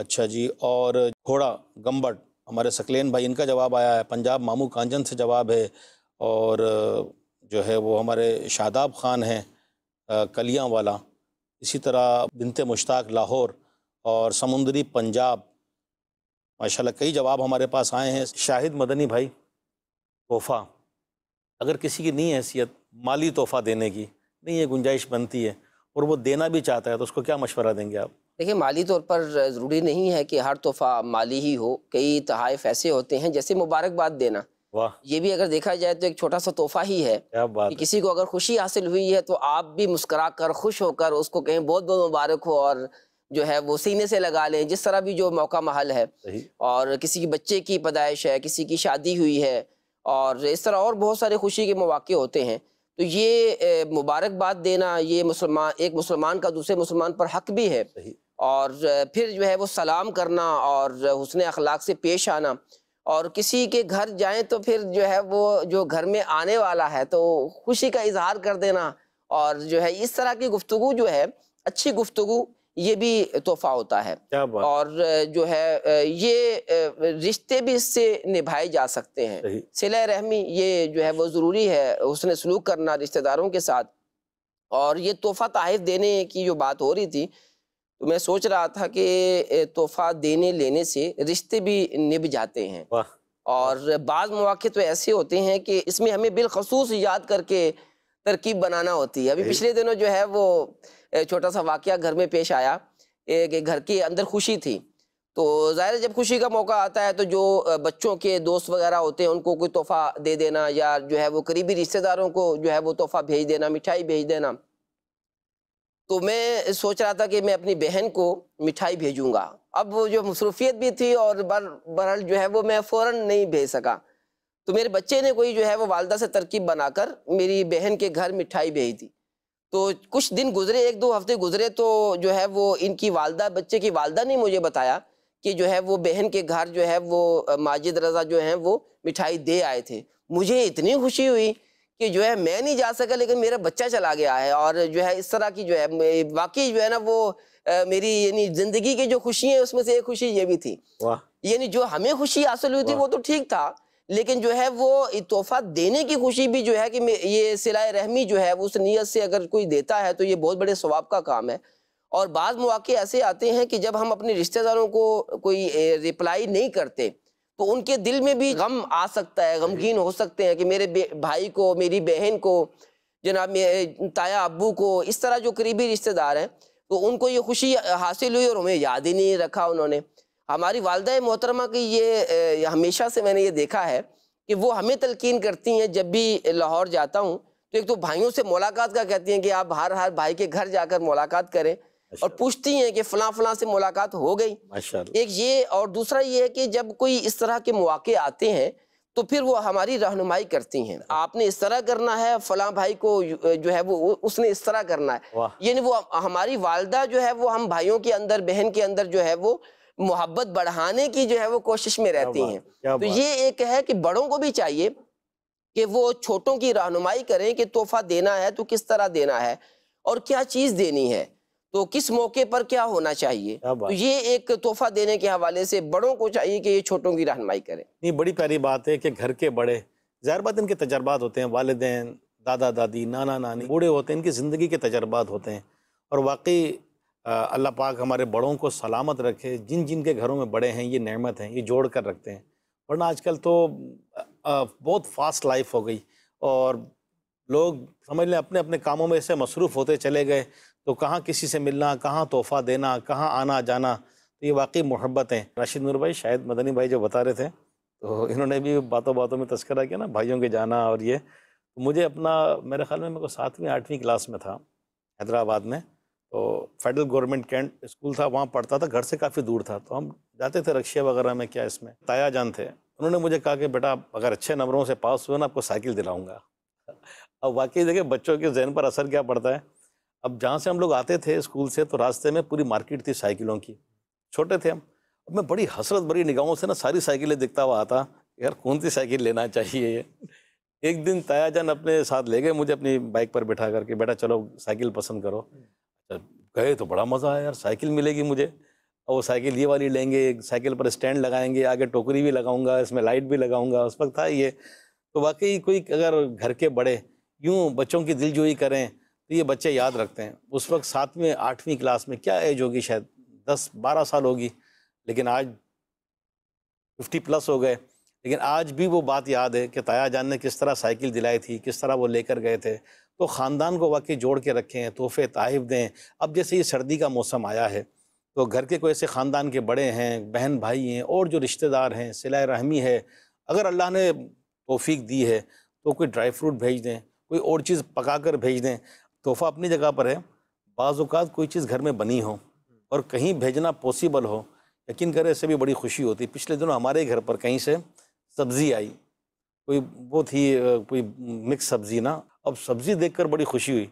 अच्छा जी और घोड़ा गम्बट हमारे सकलेन भाई इनका जवाब आया है पंजाब मामू कांजन से जवाब है और जो है वो हमारे शादाब ख़ान हैं कलियाँ वाला इसी तरह बिनते मुश्ताक लाहौर और समुंदरी पंजाब माशाल्लाह कई जवाब हमारे पास आए हैं शाहिद मदनी भाई तोहफ़ा अगर किसी की नहीं हैसियत माली तोहफ़ा देने की नहीं ये गुंजाइश बनती है और वो देना भी चाहता है तो उसको क्या मशवरा देंगे आप देखिए माली तौर पर ज़रूरी नहीं है कि हर तोहफ़ा माली ही हो कई तहफ़ ऐसे होते हैं जैसे मुबारकबाद देना ये भी अगर देखा जाए तो एक छोटा सा तोहफा ही है क्या बात कि किसी को अगर खुशी हासिल हुई है तो आप भी मुस्करा कर खुश होकर उसको कहें बहुत बहुत मुबारक हो और जो है वो सीने से लगा लें जिस तरह भी जो मौका महल है और किसी की बच्चे की पैदाइश है किसी की शादी हुई है और इस तरह और बहुत सारे खुशी के मौाक़े होते हैं तो ये मुबारकबाद देना ये मुसलमान एक मुसलमान का दूसरे मुसलमान पर हक भी है और फिर जो है वो सलाम करना और हुसन अखलाक से पेश आना और किसी के घर जाए तो फिर जो है वो जो घर में आने वाला है तो खुशी का इजहार कर देना और जो है इस तरह की गुफ्तु जो है अच्छी गुफ्तु ये भी तोहफा होता है और जो है ये रिश्ते भी इससे निभाए जा सकते हैं सिला रहमी ये जो है वो ज़रूरी है उसने सलूक करना रिश्तेदारों के साथ और ये तोहफा तहिफ देने की जो बात हो रही थी तो मैं सोच रहा था कि तोहफा देने लेने से रिश्ते भी निभ जाते हैं और बाद मौके तो ऐसे होते हैं कि इसमें हमें बिलखसूस याद करके तरकीब बनाना होती है अभी पिछले दिनों जो है वो छोटा सा वाक़ घर में पेश आया कि घर के अंदर खुशी थी तो ज़ाहिर जब खुशी का मौका आता है तो जो बच्चों के दोस्त वगैरह होते हैं उनको कोई तोहफ़ा दे देना या जो है वो करीबी रिश्तेदारों को जो है वो तोहफ़ा भेज देना मिठाई भेज देना तो मैं सोच रहा था कि मैं अपनी बहन को मिठाई भेजूंगा अब वो जो मसरूफियत भी थी और बर बहरहाल जो है वो मैं फ़ौर नहीं भेज सका तो मेरे बच्चे ने कोई जो है वो वालदा से तरकीब बनाकर मेरी बहन के घर मिठाई भेज दी तो कुछ दिन गुजरे एक दो हफ्ते गुजरे तो जो है वो इनकी वालदा बच्चे की वालदा ने मुझे बताया कि जो है वो बहन के घर जो है वो माजिद रजा जो है वो मिठाई दे आए थे मुझे इतनी खुशी हुई कि जो है मैं नहीं जा सका लेकिन मेरा बच्चा चला गया है और जो है इस तरह की जो है वाकई जो है ना वो आ, मेरी यानी जिंदगी की जो खुशी है उसमें से एक खुशी ये भी थी यानी जो हमें खुशी हासिल हुई थी वो तो ठीक था लेकिन जो है वो तोहफा देने की खुशी भी जो है कि ये सिलाए रहमी जो है उस नीयत से अगर कोई देता है तो ये बहुत बड़े स्वाब का काम है और बाद मौके ऐसे आते हैं कि जब हम अपने रिश्तेदारों को कोई रिप्लाई नहीं करते तो उनके दिल में भी गम आ सकता है गमगीन हो सकते हैं कि मेरे भाई को मेरी बहन को जनाब ताया अबू को इस तरह जो करीबी रिश्तेदार हैं तो उनको ये खुशी हासिल हुई और हमें याद ही नहीं रखा उन्होंने हमारी वालदा मोहतरमा की ये हमेशा से मैंने ये देखा है कि वो हमें तलकिन करती हैं जब भी लाहौर जाता हूँ तो एक तो भाइयों से मुलाकात का कहती हैं कि आप हर हर भाई के घर जाकर मुलाकात करें और अच्छा। पूछती हैं कि फला फला से मुलाकात हो गई एक ये और दूसरा ये है कि जब कोई इस तरह के मौके आते हैं तो फिर वो हमारी रहनुमाई करती हैं अच्छा। आपने इस तरह करना है फला भाई को जो है वो उसने इस तरह करना है यानी वो हमारी वालदा जो है वो हम भाइयों के अंदर बहन के अंदर जो है वो मोहब्बत बढ़ाने की जो है वो कोशिश में रहती हैं तो ये एक है कि बड़ों को भी चाहिए कि वो छोटों की रहनुमाई करें कि तोहफा देना है तो किस तरह देना है और क्या चीज़ देनी है तो किस मौके पर क्या होना चाहिए तो ये एक तोहफा देने के हवाले से बड़ों को चाहिए कि ये छोटों की रहनमाई करें नहीं बड़ी प्यारी बात है कि घर के बड़े ज़ाहिर बात इनके तजर्बात होते हैं वालदेन दादा दादी नाना नानी बूढ़े होते हैं इनकी ज़िंदगी के तजर्बात होते हैं और वाकई अल्लाह पाक हमारे बड़ों को सलामत रखे जिन जिन के घरों में बड़े हैं ये नेमत हैं ये जोड़ कर रखते हैं वरना आजकल तो बहुत फास्ट लाइफ हो गई और लोग समझ लें अपने अपने कामों में ऐसे मसरूफ़ होते चले गए तो कहाँ किसी से मिलना कहाँ तोहफ़ा देना कहाँ आना जाना तो ये वाकई मोहब्बत हैं राशिद नूर भाई शायद मदनी भाई जो बता रहे थे तो इन्होंने भी बातों बातों में तस्करा किया ना भाइयों के जाना और ये तो मुझे अपना मेरे ख्याल में मेरे को सातवीं आठवीं क्लास में था हैदराबाद में तो फेडरल गवर्नमेंट कैंट स्कूल था वहाँ पढ़ता था घर से काफ़ी दूर था तो हम जाते थे रक्षा वगैरह में क्या इसमें ताया जान थे उन्होंने मुझे कहा कि बेटा अगर अच्छे नंबरों से पास हुए ना आपको साइकिल दिलाऊंगा अब वाकई देखिए बच्चों के जहन पर असर क्या पड़ता है अब जहाँ से हम लोग आते थे स्कूल से तो रास्ते में पूरी मार्केट थी साइकिलों की छोटे थे हम अब मैं बड़ी हसरत भरी निगाहों से ना सारी साइकिलें दिखता हुआ आता यार कौन सी साइकिल लेना चाहिए ये एक दिन ताया जान अपने साथ ले गए मुझे अपनी बाइक पर बैठा करके बेटा चलो साइकिल पसंद करो अच्छा, गए तो बड़ा मज़ा आया यार साइकिल मिलेगी मुझे और वो साइकिल ये वाली लेंगे साइकिल पर स्टैंड लगाएंगे आगे टोकरी भी लगाऊंगा इसमें लाइट भी लगाऊंगा उस वक्त था ये तो वाकई कोई अगर घर के बड़े यूँ बच्चों की दिलजोई करें तो ये बच्चे याद रखते हैं उस वक्त सातवीं आठवीं क्लास में क्या एज होगी शायद दस बारह साल होगी लेकिन आज फिफ्टी प्लस हो गए लेकिन आज भी वो बात याद है कि ताया जान ने किस तरह साइकिल दिलाई थी किस तरह वो लेकर गए थे तो ख़ानदान को वाकई जोड़ के रखें तोहफे तहफ़ दें अब जैसे ये सर्दी का मौसम आया है तो घर के कोई ऐसे ख़ानदान के बड़े हैं बहन भाई हैं और जो रिश्तेदार हैं सिला रहमी है अगर अल्लाह ने तोफ़ी दी है तो कोई ड्राई फ्रूट भेज दें कोई और चीज़ पका कर भेज दें तोहफा अपनी जगह पर है बाज़ात कोई चीज़ घर में बनी हो और कहीं भेजना पॉसिबल हो यकीन करें ऐसे भी बड़ी खुशी होती पिछले दिनों हमारे घर पर कहीं से सब्ज़ी आई कोई वो थी कोई मिक्स सब्ज़ी ना अब सब्ज़ी देखकर बड़ी खुशी हुई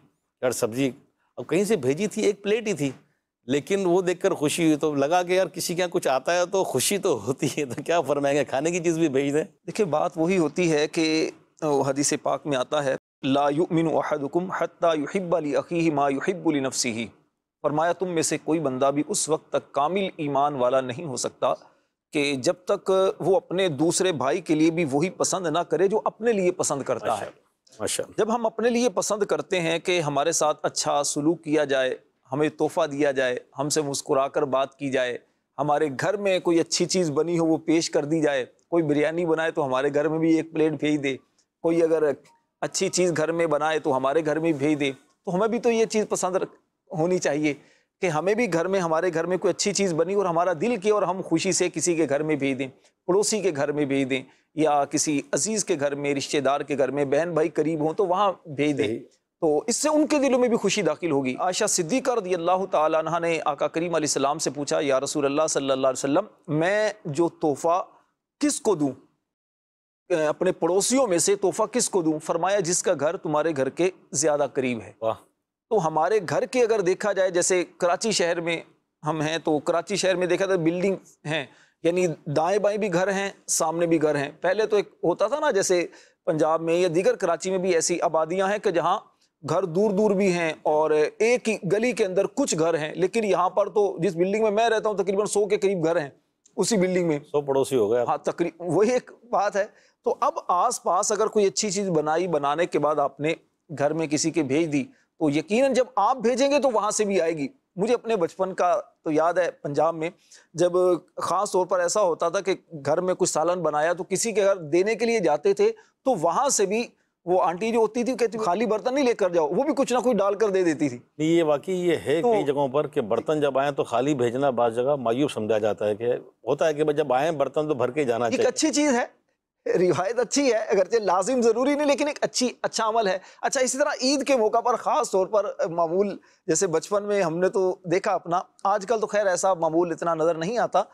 यार सब्ज़ी अब कहीं से भेजी थी एक प्लेट ही थी लेकिन वो देखकर खुशी हुई तो लगा कि यार किसी के यहाँ कुछ आता है तो खुशी तो होती है तो क्या फरमाएंगे खाने की चीज़ भी भेज दें देखिए बात वही होती है कि हदीसी पाक में आता है लामिन अहदकुम हती युहिबली अखी मा युहिबली नफसी ही फरमाया तुम में से कोई बंदा भी उस वक्त तक कामिल ईमान वाला नहीं हो सकता कि जब तक वो अपने दूसरे भाई के लिए भी वही पसंद ना करे जो अपने लिए पसंद करता है अच्छा जब हम अपने लिए पसंद करते हैं कि हमारे साथ अच्छा सलूक किया जाए हमें तोहफ़ा दिया जाए हमसे मुस्कुरा कर बात की जाए हमारे घर में कोई अच्छी चीज़ बनी हो वो पेश कर दी जाए कोई बिरयानी बनाए तो हमारे घर में भी एक प्लेट भेज दे कोई अगर अच्छी चीज़ घर में बनाए तो हमारे घर में भेज दे तो हमें भी तो ये चीज़ पसंद होनी चाहिए कि हमें भी घर में हमारे घर में कोई अच्छी चीज़ बनी और हमारा दिल किया और हम खुशी से किसी के घर में भेज दें पड़ोसी के घर में भेज दें या किसी अजीज़ के घर में रिश्तेदार के घर में बहन भाई करीब हों तो वहाँ भेज दें तो इससे उनके दिलों में भी खुशी दाखिल होगी आयशा सिद्दीका रदी अल्लाह तह ने आका करीम सलाम से पूछा या रसूल अल्लाह सल्ला वसम मैं जो तोहफ़ा किस को दूँ अपने पड़ोसियों में से तोहफा किसको दूं फरमाया जिसका घर तुम्हारे घर के ज्यादा करीब है वाह तो हमारे घर के अगर देखा जाए जैसे कराची शहर में हम हैं तो कराची शहर में देखा जाए बिल्डिंग हैं यानी दाएं बाएं भी घर हैं सामने भी घर हैं पहले तो एक होता था ना जैसे पंजाब में या दीगर कराची में भी ऐसी आबादियां हैं कि जहाँ घर दूर दूर भी हैं और एक ही गली के अंदर कुछ घर हैं लेकिन यहाँ पर तो जिस बिल्डिंग में मैं रहता हूँ तकरीबन सौ के करीब घर हैं उसी बिल्डिंग में सौ पड़ोसी हो गए हाँ वही एक बात है तो अब आस पास अगर कोई अच्छी चीज़ बनाई बनाने के बाद आपने घर में किसी के भेज दी तो यकीनन जब आप भेजेंगे तो वहां से भी आएगी मुझे अपने बचपन का तो याद है पंजाब में जब ख़ास तौर पर ऐसा होता था कि घर में कुछ सालन बनाया तो किसी के घर देने के लिए जाते थे तो वहां से भी वो आंटी जो होती थी कहती खाली बर्तन नहीं लेकर जाओ वो भी कुछ ना कुछ डाल कर दे देती थी नहीं ये वाकई ये है तो, कई जगहों पर कि बर्तन जब आए तो खाली भेजना बाद जगह मायूब समझा जाता है कि होता है कि जब आए बर्तन तो भर के जाना चाहिए अच्छी चीज़ है रिवायत अच्छी है अगरचे लाजिम ज़रूरी नहीं लेकिन एक अच्छी अच्छा अमल है अच्छा इसी तरह ईद के मौका पर ख़ास तौर पर मामूल जैसे बचपन में हमने तो देखा अपना आजकल तो खैर ऐसा मामूल इतना नज़र नहीं आता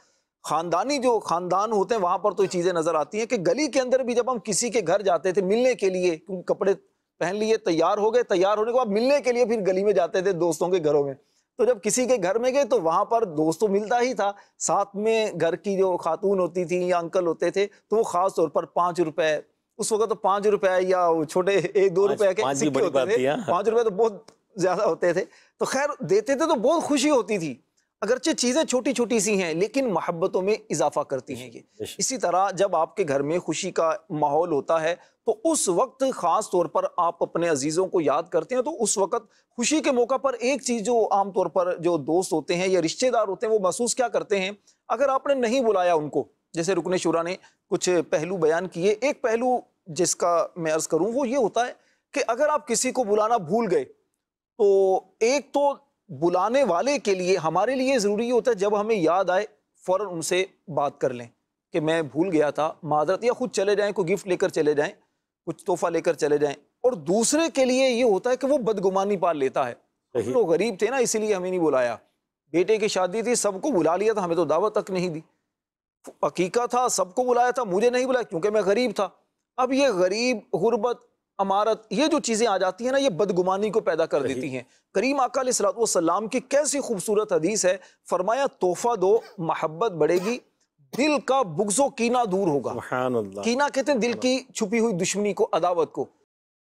खानदानी जो खानदान होते हैं वहां पर तो चीज़ें नज़र आती हैं कि गली के अंदर भी जब हम किसी के घर जाते थे मिलने के लिए कपड़े पहन लिए तैयार हो गए तैयार होने के बाद मिलने के लिए फिर गली में जाते थे दोस्तों के घरों में तो जब किसी के घर में गए तो वहां पर दोस्तों मिलता ही था साथ में घर की जो खातून होती थी या अंकल होते थे तो वो ख़ास तौर पर पांच रुपए उस वक्त तो पांच रुपए या छोटे एक दो रुपए के सिक्के होते थे हाँ। रुपए तो बहुत ज़्यादा होते थे तो खैर देते थे तो बहुत खुशी होती थी अगरचे चीज़ें छोटी छोटी सी हैं लेकिन मोहब्बतों में इजाफा करती हैं ये इसी तरह जब आपके घर में खुशी का माहौल होता है तो उस वक्त ख़ास तौर पर आप अपने अजीज़ों को याद करते हैं तो उस वक्त खुशी के मौका पर एक चीज़ जो आमतौर पर जो दोस्त होते हैं या रिश्तेदार होते हैं वो महसूस क्या करते हैं अगर आपने नहीं बुलाया उनको जैसे रुकने शुरा ने कुछ पहलू बयान किए एक पहलू जिसका मैं अर्ज़ करूँ वो ये होता है कि अगर आप किसी को बुलाना भूल गए तो एक तो बुलाने वाले के लिए हमारे लिए ज़रूरी होता है जब हमें याद आए फौरन उनसे बात कर लें कि मैं भूल गया था माजरत या खुद चले जाएँ कोई गिफ्ट लेकर चले जाएँ कुछ तोहफ़ा लेकर चले जाएँ और दूसरे के लिए ये होता है कि वो बदगुमानी पाल लेता है हम लोग गरीब थे ना इसीलिए हमें नहीं बुलाया बेटे की शादी थी सबको बुला लिया था हमें तो दावत तक नहीं दी अकीका था सबको बुलाया था मुझे नहीं बुलाया क्योंकि मैं गरीब था अब ये गरीब गुरबत अमारत ये जो चीज़ें आ जाती हैं ना ये बदगुमानी को पैदा कर देती हैं करीम आकाम की कैसी खूबसूरत हदीस है फरमाया तोहफा दो मोहब्बत बढ़ेगी दिल का बुगजो कीना दूर होगा कीना कहते हैं दिल की छुपी हुई दुश्मनी को अदावत को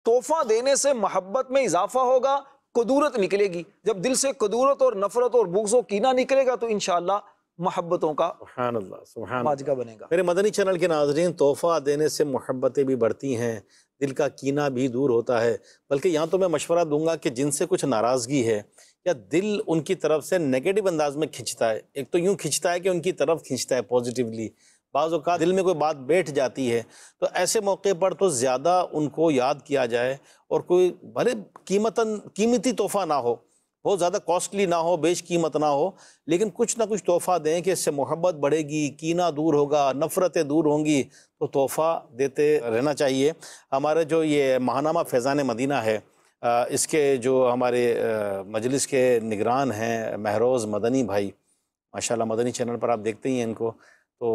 तोहफा देने से मोहब्बत में इजाफा होगा कदूरत निकलेगी जब दिल से कदूरत और नफरत और बुगजो कीना निकलेगा तो इनशाला मोहब्बतों का सुबहान बनेगा मेरे मदनी चैनल के नाजरीन तोहफ़ा देने से मोहब्बतें भी बढ़ती हैं दिल का कीना भी दूर होता है बल्कि यहाँ तो मैं मशवरा दूंगा कि जिनसे कुछ नाराज़गी है या दिल उनकी तरफ से नेगेटिव अंदाज में खींचता है एक तो यूँ खींचता है कि उनकी तरफ खींचता है पॉजिटिवली बाज़ात दिल में कोई बात बैठ जाती है तो ऐसे मौके पर तो ज़्यादा उनको याद किया जाए और कोई भले कीमतन कीमती तोहफ़ा ना हो बहुत ज़्यादा कॉस्टली ना हो बेश कीमत ना हो लेकिन कुछ ना कुछ तोहफ़ा दें कि इससे मोहब्बत बढ़ेगी कीना दूर होगा नफ़रतें दूर होंगी तो तोहफ़ा देते रहना चाहिए हमारे जो ये महानामा फैज़ान मदीना है इसके जो हमारे मजलिस के निगरान हैं महरोज़ मदनी भाई माशाल्लाह मदनी चैनल पर आप देखते ही हैं इनको तो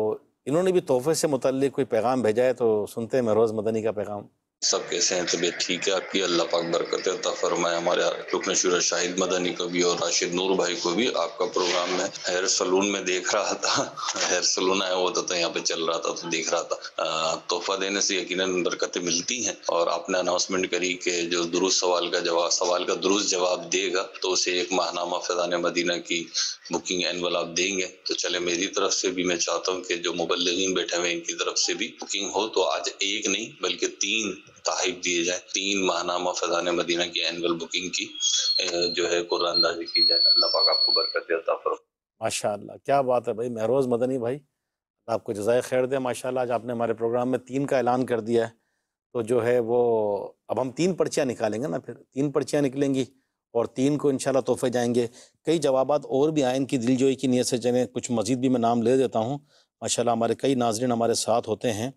इन्होंने भी तोहफे से मुतल कोई पैगाम भेजा है तो सुनते हैं महरोज़ मदनी का पैगाम सब कैसे हैं तबीयत ठीक है आपकी अल्लाह पाक बरकत अता फरमाए हमारे रुकन शुरा शाहिद मदनी को भी और राशिद नूर भाई को भी आपका प्रोग्राम में हेयर सलून में देख रहा था हेयर सलून आया हुआ था तो यहाँ पे चल रहा था तो देख रहा था तोहफा देने से यकीन बरकतें मिलती हैं और आपने अनाउंसमेंट करी कि जो दुरुस्त सवाल का जवाब सवाल का दुरुस्त जवाब देगा तो उसे एक माहनामा फैजान मदीना की बुकिंग एनवल आप देंगे तो चले मेरी तरफ से भी मैं चाहता हूँ कि जो मुबलिन बैठे हुए इनकी तरफ से भी बुकिंग हो तो आज एक नहीं बल्कि तीन तहफ दिए जाए तीन माहनामा फजान मदीना की एनअल बुकिंग की जो है कुरानंदाजी की जाए अल्लाह पाक आपको बरकत देता फरो माशा क्या बात है भाई महरोज़ मदनी भाई आपको जजाय खैर दे माशा आज आपने हमारे प्रोग्राम में तीन का ऐलान कर दिया है तो जो है वो अब हम तीन पर्चियाँ निकालेंगे ना फिर तीन पर्चियाँ निकलेंगी और तीन को इनशाला तोहफे जाएंगे कई जवाब और भी आए इनकी दिलजोई की नीयत से चलें कुछ मज़ीद भी मैं नाम ले देता हूँ माशाला हमारे कई नाजरन हमारे साथ होते हैं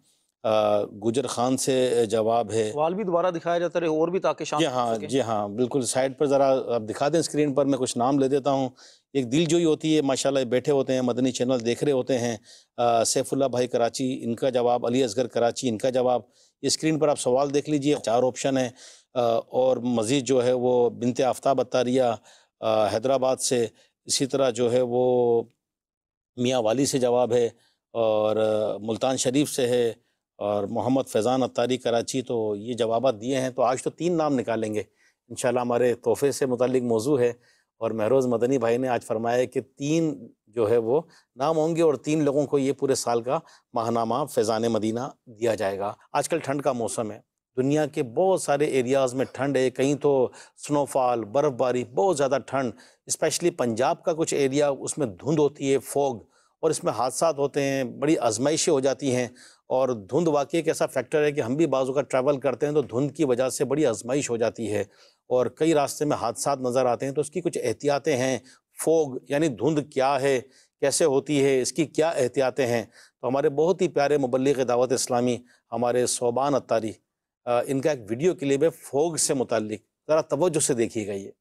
गुजर खान से जवाब है सवाल भी दोबारा दिखाया जाता रहे और भी ताकि जी हाँ जी हाँ बिल्कुल साइड पर ज़रा आप दिखा दें स्क्रीन पर मैं कुछ नाम ले देता हूँ एक दिल जोई होती है माशाल्लाह बैठे होते हैं मदनी चैनल देख रहे होते हैं सैफुल्ला भाई कराची इनका जवाब अली असगर कराची इनका जवाब स्क्रीन पर आप सवाल देख लीजिए चार ऑप्शन है और मज़ीद जो है वो बिनते आफ्ताब अतारिया हैदराबाद से इसी तरह जो है वो मियाँ वाली से जवाब है और मुल्तान शरीफ से है और मोहम्मद फैज़ान अतारी कराची तो ये जवाब दिए हैं तो आज तो तीन नाम निकालेंगे इन हमारे तोहफे से मुतल मौजू है और महरोज़ मदनी भाई ने आज फरमाया कि तीन जो है वो नाम होंगे और तीन लोगों को ये पूरे साल का माहनामा फैज़ान मदीना दिया जाएगा आजकल ठंड का मौसम है दुनिया के बहुत सारे एरियाज़ में ठंड है कहीं तो स्नोफॉल बर्फ़बारी बहुत ज़्यादा ठंड इस्पेशली पंजाब का कुछ एरिया उसमें धुंध होती है फोग और इसमें हादसा होते हैं बड़ी आजमाइशें हो जाती हैं और धुंध वाकई एक ऐसा फैक्टर है कि हम भी बाज़ू का ट्रैवल करते हैं तो धुंध की वजह से बड़ी आजमाइश हो जाती है और कई रास्ते में हादसा नज़र आते हैं तो उसकी कुछ एहतियातें हैं फोग यानी धुंध क्या है कैसे होती है इसकी क्या एहतियातें हैं तो हमारे बहुत ही प्यारे मुबलिक दावत इस्लामी हमारे सोबान अतारी इनका एक वीडियो के लिए फोग से मुतल ज़रा तोज्जो से देखिएगा ये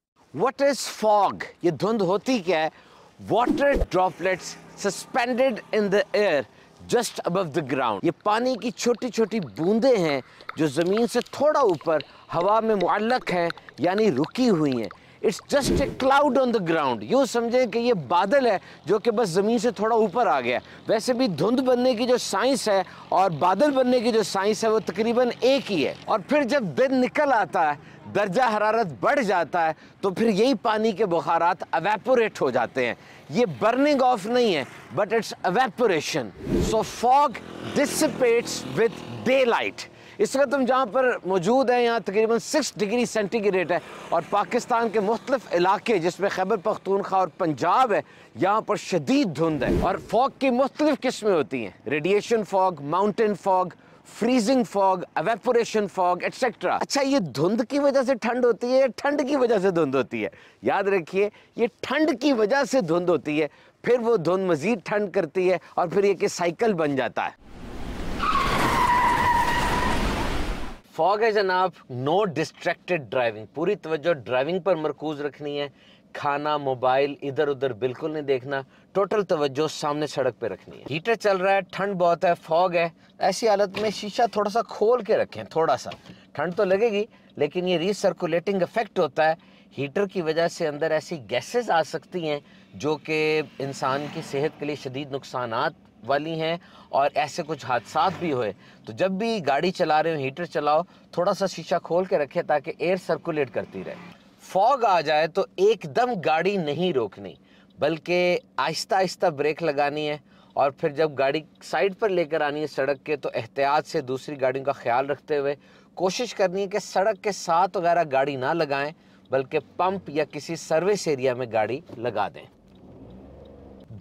वट इज़ फॉग ये धुंध होती क्या है water droplets suspended in the air just above the ground ये पानी की छोटी छोटी बूंदें हैं जो ज़मीन से थोड़ा ऊपर हवा में मुअलक है यानी रुकी हुई हैं it's just a cloud on the ground यूँ समझें कि ये बादल है जो कि बस ज़मीन से थोड़ा ऊपर आ गया वैसे भी धुंध बनने की जो साइंस है और बादल बनने की जो साइंस है वो तकरीबन एक ही है और फिर जब दिन निकल आता है दर्जा हरारत बढ़ जाता है तो फिर यही पानी के बुखारात अवेपोरेट हो जाते हैं ये बर्निंग ऑफ नहीं है but it's evaporation so fog dissipates with daylight इस वक्त हम जहाँ पर मौजूद हैं यहाँ तकरीबन सिक्स डिग्री सेंटीग्रेड है और पाकिस्तान के मुख्तफ इलाके जिसमें खैबर पख्तूनखा और पंजाब है यहाँ पर शदीद धुंध है और फॉग की मुख्तलिफ किस्में होती हैं radiation fog mountain fog freezing fog evaporation fog etcetera अच्छा ये धुंध की वजह से ठंड होती है ठंड की वजह से धुंध होती है याद रखिए ये ठंड की वजह से धुंध होती है फिर वो धुंध मजीद ठंड करती है और फिर ये कि साइकिल बन जाता है फॉग है जनाब नो डिस्ट्रैक्टेड ड्राइविंग पूरी तवज्जो ड्राइविंग पर मरकूज रखनी है खाना मोबाइल इधर उधर बिल्कुल नहीं देखना टोटल तवज्जो सामने सड़क पे रखनी है हीटर चल रहा है ठंड बहुत है फॉग है ऐसी हालत में शीशा थोड़ा सा खोल के रखें थोड़ा सा ठंड तो लगेगी लेकिन ये सर्कुलेटिंग इफेक्ट होता है हीटर की वजह से अंदर ऐसी गैसेस आ सकती हैं जो कि इंसान की सेहत के लिए शदीद नुकसान वाली हैं और ऐसे कुछ हादसा भी हुए तो जब भी गाड़ी चला रहे हो हीटर चलाओ थोड़ा सा शीशा खोल के रखें ताकि एयर सर्कुलेट करती रहे फॉग आ जाए तो एकदम गाड़ी नहीं रोकनी बल्कि आहिस्ता आहिस्ता ब्रेक लगानी है और फिर जब गाड़ी साइड पर लेकर आनी है सड़क के तो एहतियात से दूसरी गाड़ियों का ख्याल रखते हुए कोशिश करनी है कि सड़क के साथ वगैरह गाड़ी ना लगाएं बल्कि पंप या किसी सर्विस एरिया में गाड़ी लगा दें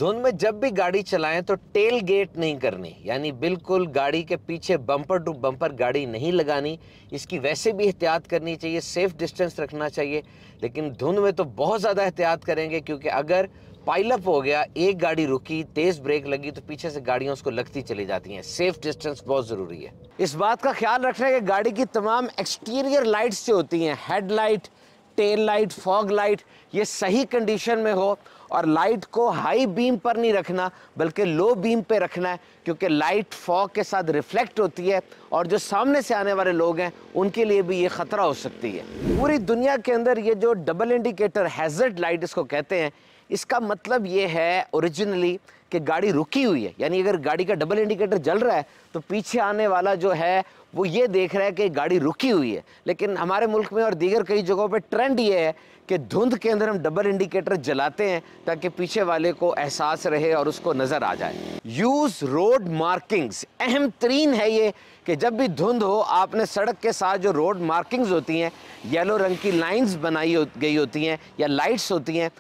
धुन में जब भी गाड़ी चलाएं तो टेल गेट नहीं करनी यानी बिल्कुल गाड़ी के पीछे बम्पर टू बम्पर गाड़ी नहीं लगानी इसकी वैसे भी एहतियात करनी चाहिए सेफ डिस्टेंस रखना चाहिए लेकिन धुन में तो बहुत ज़्यादा एहतियात करेंगे क्योंकि अगर पाइलअप हो गया एक गाड़ी रुकी तेज ब्रेक लगी तो पीछे से गाड़ियाँ उसको लगती चली जाती हैं सेफ डिस्टेंस बहुत ज़रूरी है इस बात का ख्याल रखना है कि गाड़ी की तमाम एक्सटीरियर लाइट्स जो होती हैं headlight tail light fog light ये सही कंडीशन में हो और लाइट को हाई बीम पर नहीं रखना बल्कि लो बीम पे रखना है क्योंकि लाइट फॉग के साथ रिफ्लेक्ट होती है और जो सामने से आने वाले लोग हैं उनके लिए भी ये ख़तरा हो सकती है पूरी दुनिया के अंदर ये जो डबल इंडिकेटर हैजर्ड लाइट इसको कहते हैं इसका मतलब ये है ओरिजिनली कि गाड़ी रुकी हुई है यानी अगर गाड़ी का डबल इंडिकेटर जल रहा है तो पीछे आने वाला जो है वो ये देख रहा है कि गाड़ी रुकी हुई है लेकिन हमारे मुल्क में और दीगर कई जगहों पर ट्रेंड ये है कि धुंध के अंदर हम डबल इंडिकेटर जलाते हैं ताकि पीछे वाले को एहसास रहे और उसको नज़र आ जाए यूज़ रोड मार्किंग्स अहम तरीन है ये कि जब भी धुंध हो आपने सड़क के साथ जो रोड मार्किंग्स होती हैं येलो रंग की लाइंस बनाई गई होती हैं या लाइट्स होती हैं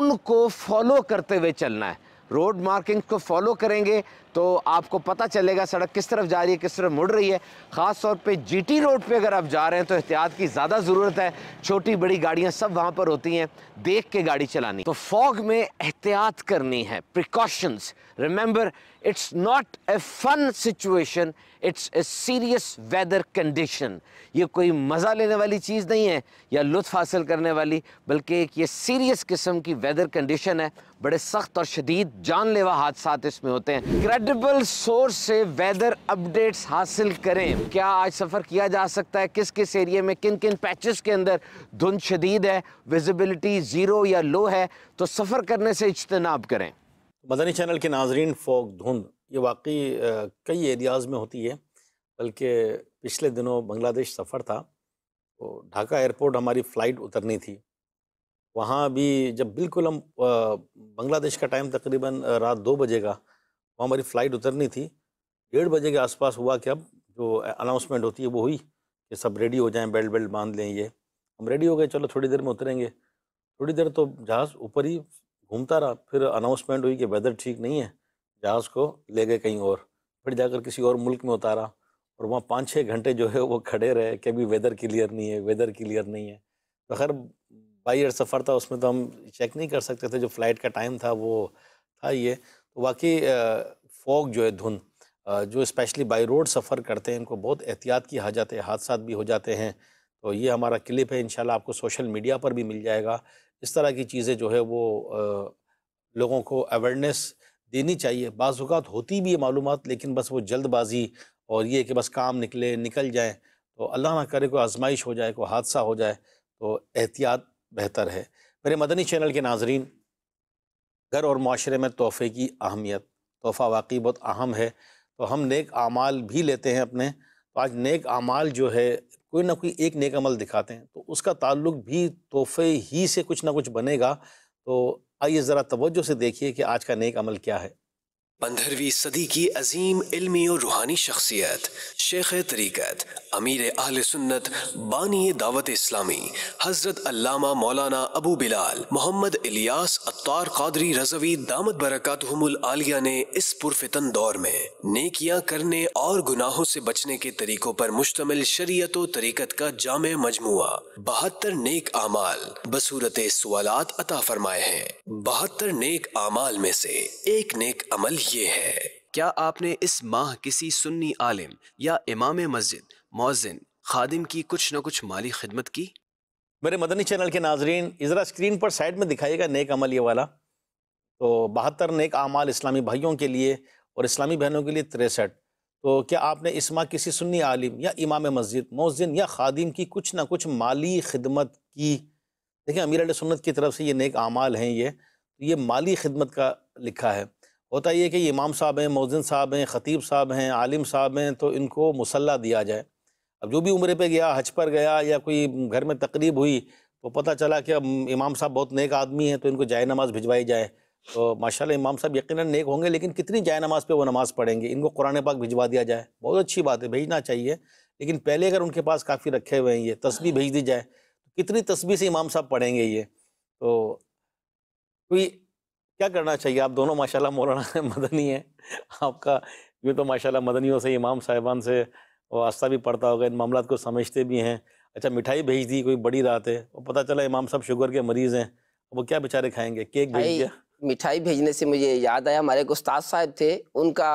उनको फॉलो करते हुए चलना है रोड मार्किंग को फॉलो करेंगे तो आपको पता चलेगा सड़क किस तरफ जा रही है किस तरफ मुड़ रही है ख़ास तौर पे जीटी रोड पे अगर आप जा रहे हैं तो एहतियात की ज़्यादा ज़रूरत है छोटी बड़ी गाड़ियाँ सब वहाँ पर होती हैं देख के गाड़ी चलानी तो फॉग में एहतियात करनी है precautions remember it's not a fun situation it's a serious weather condition ये कोई मज़ा लेने वाली चीज़ नहीं है या लुत्फ़ हासिल करने वाली बल्कि एक ये सीरियस किस्म की वेदर कंडीशन है बड़े सख्त और शदीद जानलेवा हादसा इसमें होते हैं क्रेडिबल सोर्स से वेदर अपडेट्स हासिल करें क्या आज सफ़र किया जा सकता है किस किस एरिए में किन किन पैचेस के अंदर धुंध शदीद है विजिबिलिटी ज़ीरो या लो है तो सफ़र करने से इजतनाब करें मदनी चैनल के नाजरीन फोक धुंध ये वाकई कई एरियाज़ में होती है बल्कि पिछले दिनों बांग्लादेश सफ़र था तो ढाका एयरपोर्ट हमारी फ़्लाइट उतरनी थी वहाँ भी जब बिल्कुल हम बांग्लादेश का टाइम तकरीबन रात दो बजे का वहाँ हमारी फ़्लाइट उतरनी थी डेढ़ बजे के आसपास हुआ कि अब जो अनाउंसमेंट होती है वो हुई कि सब रेडी हो जाएं बेल्ट बेल्ट बांध लें ये हम रेडी हो गए चलो थोड़ी देर में उतरेंगे थोड़ी देर तो जहाज़ ऊपर ही घूमता रहा फिर अनाउंसमेंट हुई कि वेदर ठीक नहीं है जहाज़ को ले गए कहीं और फिर जाकर किसी और मुल्क में उतारा और वहाँ पाँच छः घंटे जो है वो खड़े रहे कि अभी वेदर क्लियर नहीं है वेदर क्लियर नहीं है तो खैर बाई एयर सफ़र था उसमें तो हम चेक नहीं कर सकते थे जो फ़्लाइट का टाइम था वो था ये तो वाकई फॉग जो है धुंध जो स्पेशली बाई रोड सफ़र करते हैं इनको बहुत एहतियात की हाजत है हादसा भी हो जाते हैं तो ये हमारा क्लिप है इन आपको सोशल मीडिया पर भी मिल जाएगा इस तरह की चीज़ें जो है वो लोगों को अवेयरनेस देनी चाहिए बाज़ात होती भी है मालूम लेकिन बस वो जल्दबाजी और ये कि बस काम निकले निकल जाए तो अल्लाह ना करे कोई आजमाइश हो जाए कोई हादसा हो जाए तो एहतियात बेहतर है मेरे मदनी चैनल के नाजरीन घर और माशरे में तोहफ़े की अहमियत तोहफ़ा वाकई बहुत अहम है तो हम नेक आमाल भी लेते हैं अपने तो आज नेक आमाल जो है कोई ना कोई एक नेक अमल दिखाते हैं तो उसका ताल्लुक भी तोहफ़े ही से कुछ ना कुछ बनेगा तो आइए ज़रा तवज्जो से देखिए कि आज का नेक अमल क्या है पंद्रहवीं सदी की अजीम इल्मी और रूहानी शख्सियत शेख तरीक़त अमीर आल सुन्नत बानी दावत इस्लामी हज़रत अल्लामा मौलाना अबू बिलाल मोहम्मद इलियास अत्तार कादरी रजवी दामद बरकत आलिया ने इस पुरफितन दौर में नेकियां करने और गुनाहों से बचने के तरीकों पर मुश्तमिल शरीयत तरीक़त का जाम मजमु बहत्तर नेक आमाल बसूरत सवालत अता फरमाए हैं बहत्तर नेक आमाल में से एक नेक अमल ये है क्या आपने इस माह किसी सुन्नी आलिम या इमाम मस्जिद मौजिन खादिम की कुछ न कुछ माली खिदमत की मेरे मदनी चैनल के नाजरीन ज़रा स्क्रीन पर साइड में दिखाइएगा नेक अमल ये वाला तो बहत्तर नेक अमाल इस्लामी भाइयों के लिए और इस्लामी बहनों के लिए तिरसठ तो क्या आपने इस माह किसी सुन्नी आलिम या इमाम मस्जिद मौजिन या खादिम की कुछ ना कुछ माली खिदमत की देखिए अमीर सुन्नत की तरफ से ये नेक अमाल हैं ये तो ये माली खिदमत का लिखा है होता ये कि इमाम साहब हैं मौजिन साहब हैं ख़तीब साहब हैं आलिम साहब हैं तो इनको मुसल्ला दिया जाए अब जो भी उम्र पर गया हज पर गया या कोई घर में तकरीब हुई तो पता चला कि अब इमाम साहब बहुत नेक आदमी हैं तो इनको जाए नमाज भिजवाई जाए तो माशाल्लाह इमाम साहब यकीन नेक होंगे लेकिन कितनी जाए नमाज पे वो नमाज़ पढ़ेंगे इनको कुरान पाक भिजवा दिया जाए बहुत अच्छी बात है भेजना चाहिए लेकिन पहले अगर उनके पास काफ़ी रखे हुए हैं ये तस्वीर भेज दी जाए तो कितनी तस्वीर से इमाम साहब पढ़ेंगे ये तो कोई क्या करना चाहिए आप दोनों माशाल्लाह मौलाना मदनी हैं आपका यूँ तो माशाल्लाह मदनियों से इमाम साहिबान से वास्ता भी पड़ता होगा इन मामला को समझते भी हैं अच्छा मिठाई भेज दी कोई बड़ी रात है और पता चला इमाम साहब शुगर के मरीज़ हैं वो क्या बेचारे खाएंगे केक भेज दिया मिठाई भेजने से मुझे याद आया हमारे एक उस्ताद साहब थे उनका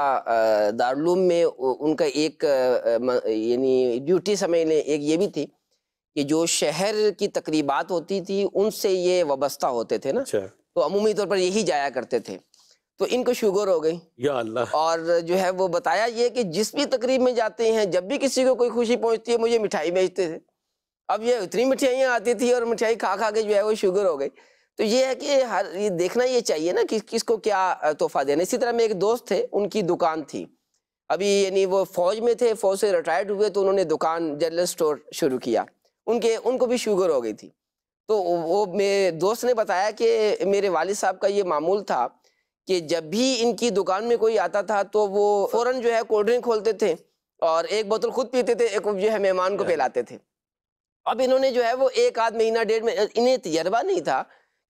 दारुलूम में उनका एक यानी ड्यूटी समय लें एक ये भी थी कि जो शहर की तकरीबात होती थी उनसे ये वाबस्ता होते थे ना अच्छा। तो अमूमी तौर पर यही जाया करते थे तो इनको शुगर हो गई या अल्लाह और जो है वो बताया ये कि जिस भी तकरीब में जाते हैं जब भी किसी को कोई खुशी पहुंचती है मुझे मिठाई भेजते थे अब ये उतनी मिठाइयाँ आती थी और मिठाई खा खा के जो है वो शुगर हो गई तो ये है कि हर ये देखना ये चाहिए ना कि किसको क्या तोहफा देना इसी तरह में एक दोस्त थे उनकी दुकान थी अभी यानी वो फौज में थे फौज से रिटायर्ड हुए तो उन्होंने दुकान जनरल स्टोर शुरू किया उनके उनको भी शुगर हो गई थी तो वो मेरे दोस्त ने बताया कि मेरे वालिद साहब का ये मामूल था कि जब भी इनकी दुकान में कोई आता था तो वो फ़ौरन जो है कोल्ड ड्रिंक खोलते थे और एक बोतल खुद पीते थे एक जो है मेहमान को पिलाते थे अब इन्होंने जो है वो एक आध महीना डेढ़ महीना इन्हें तजर्बा नहीं था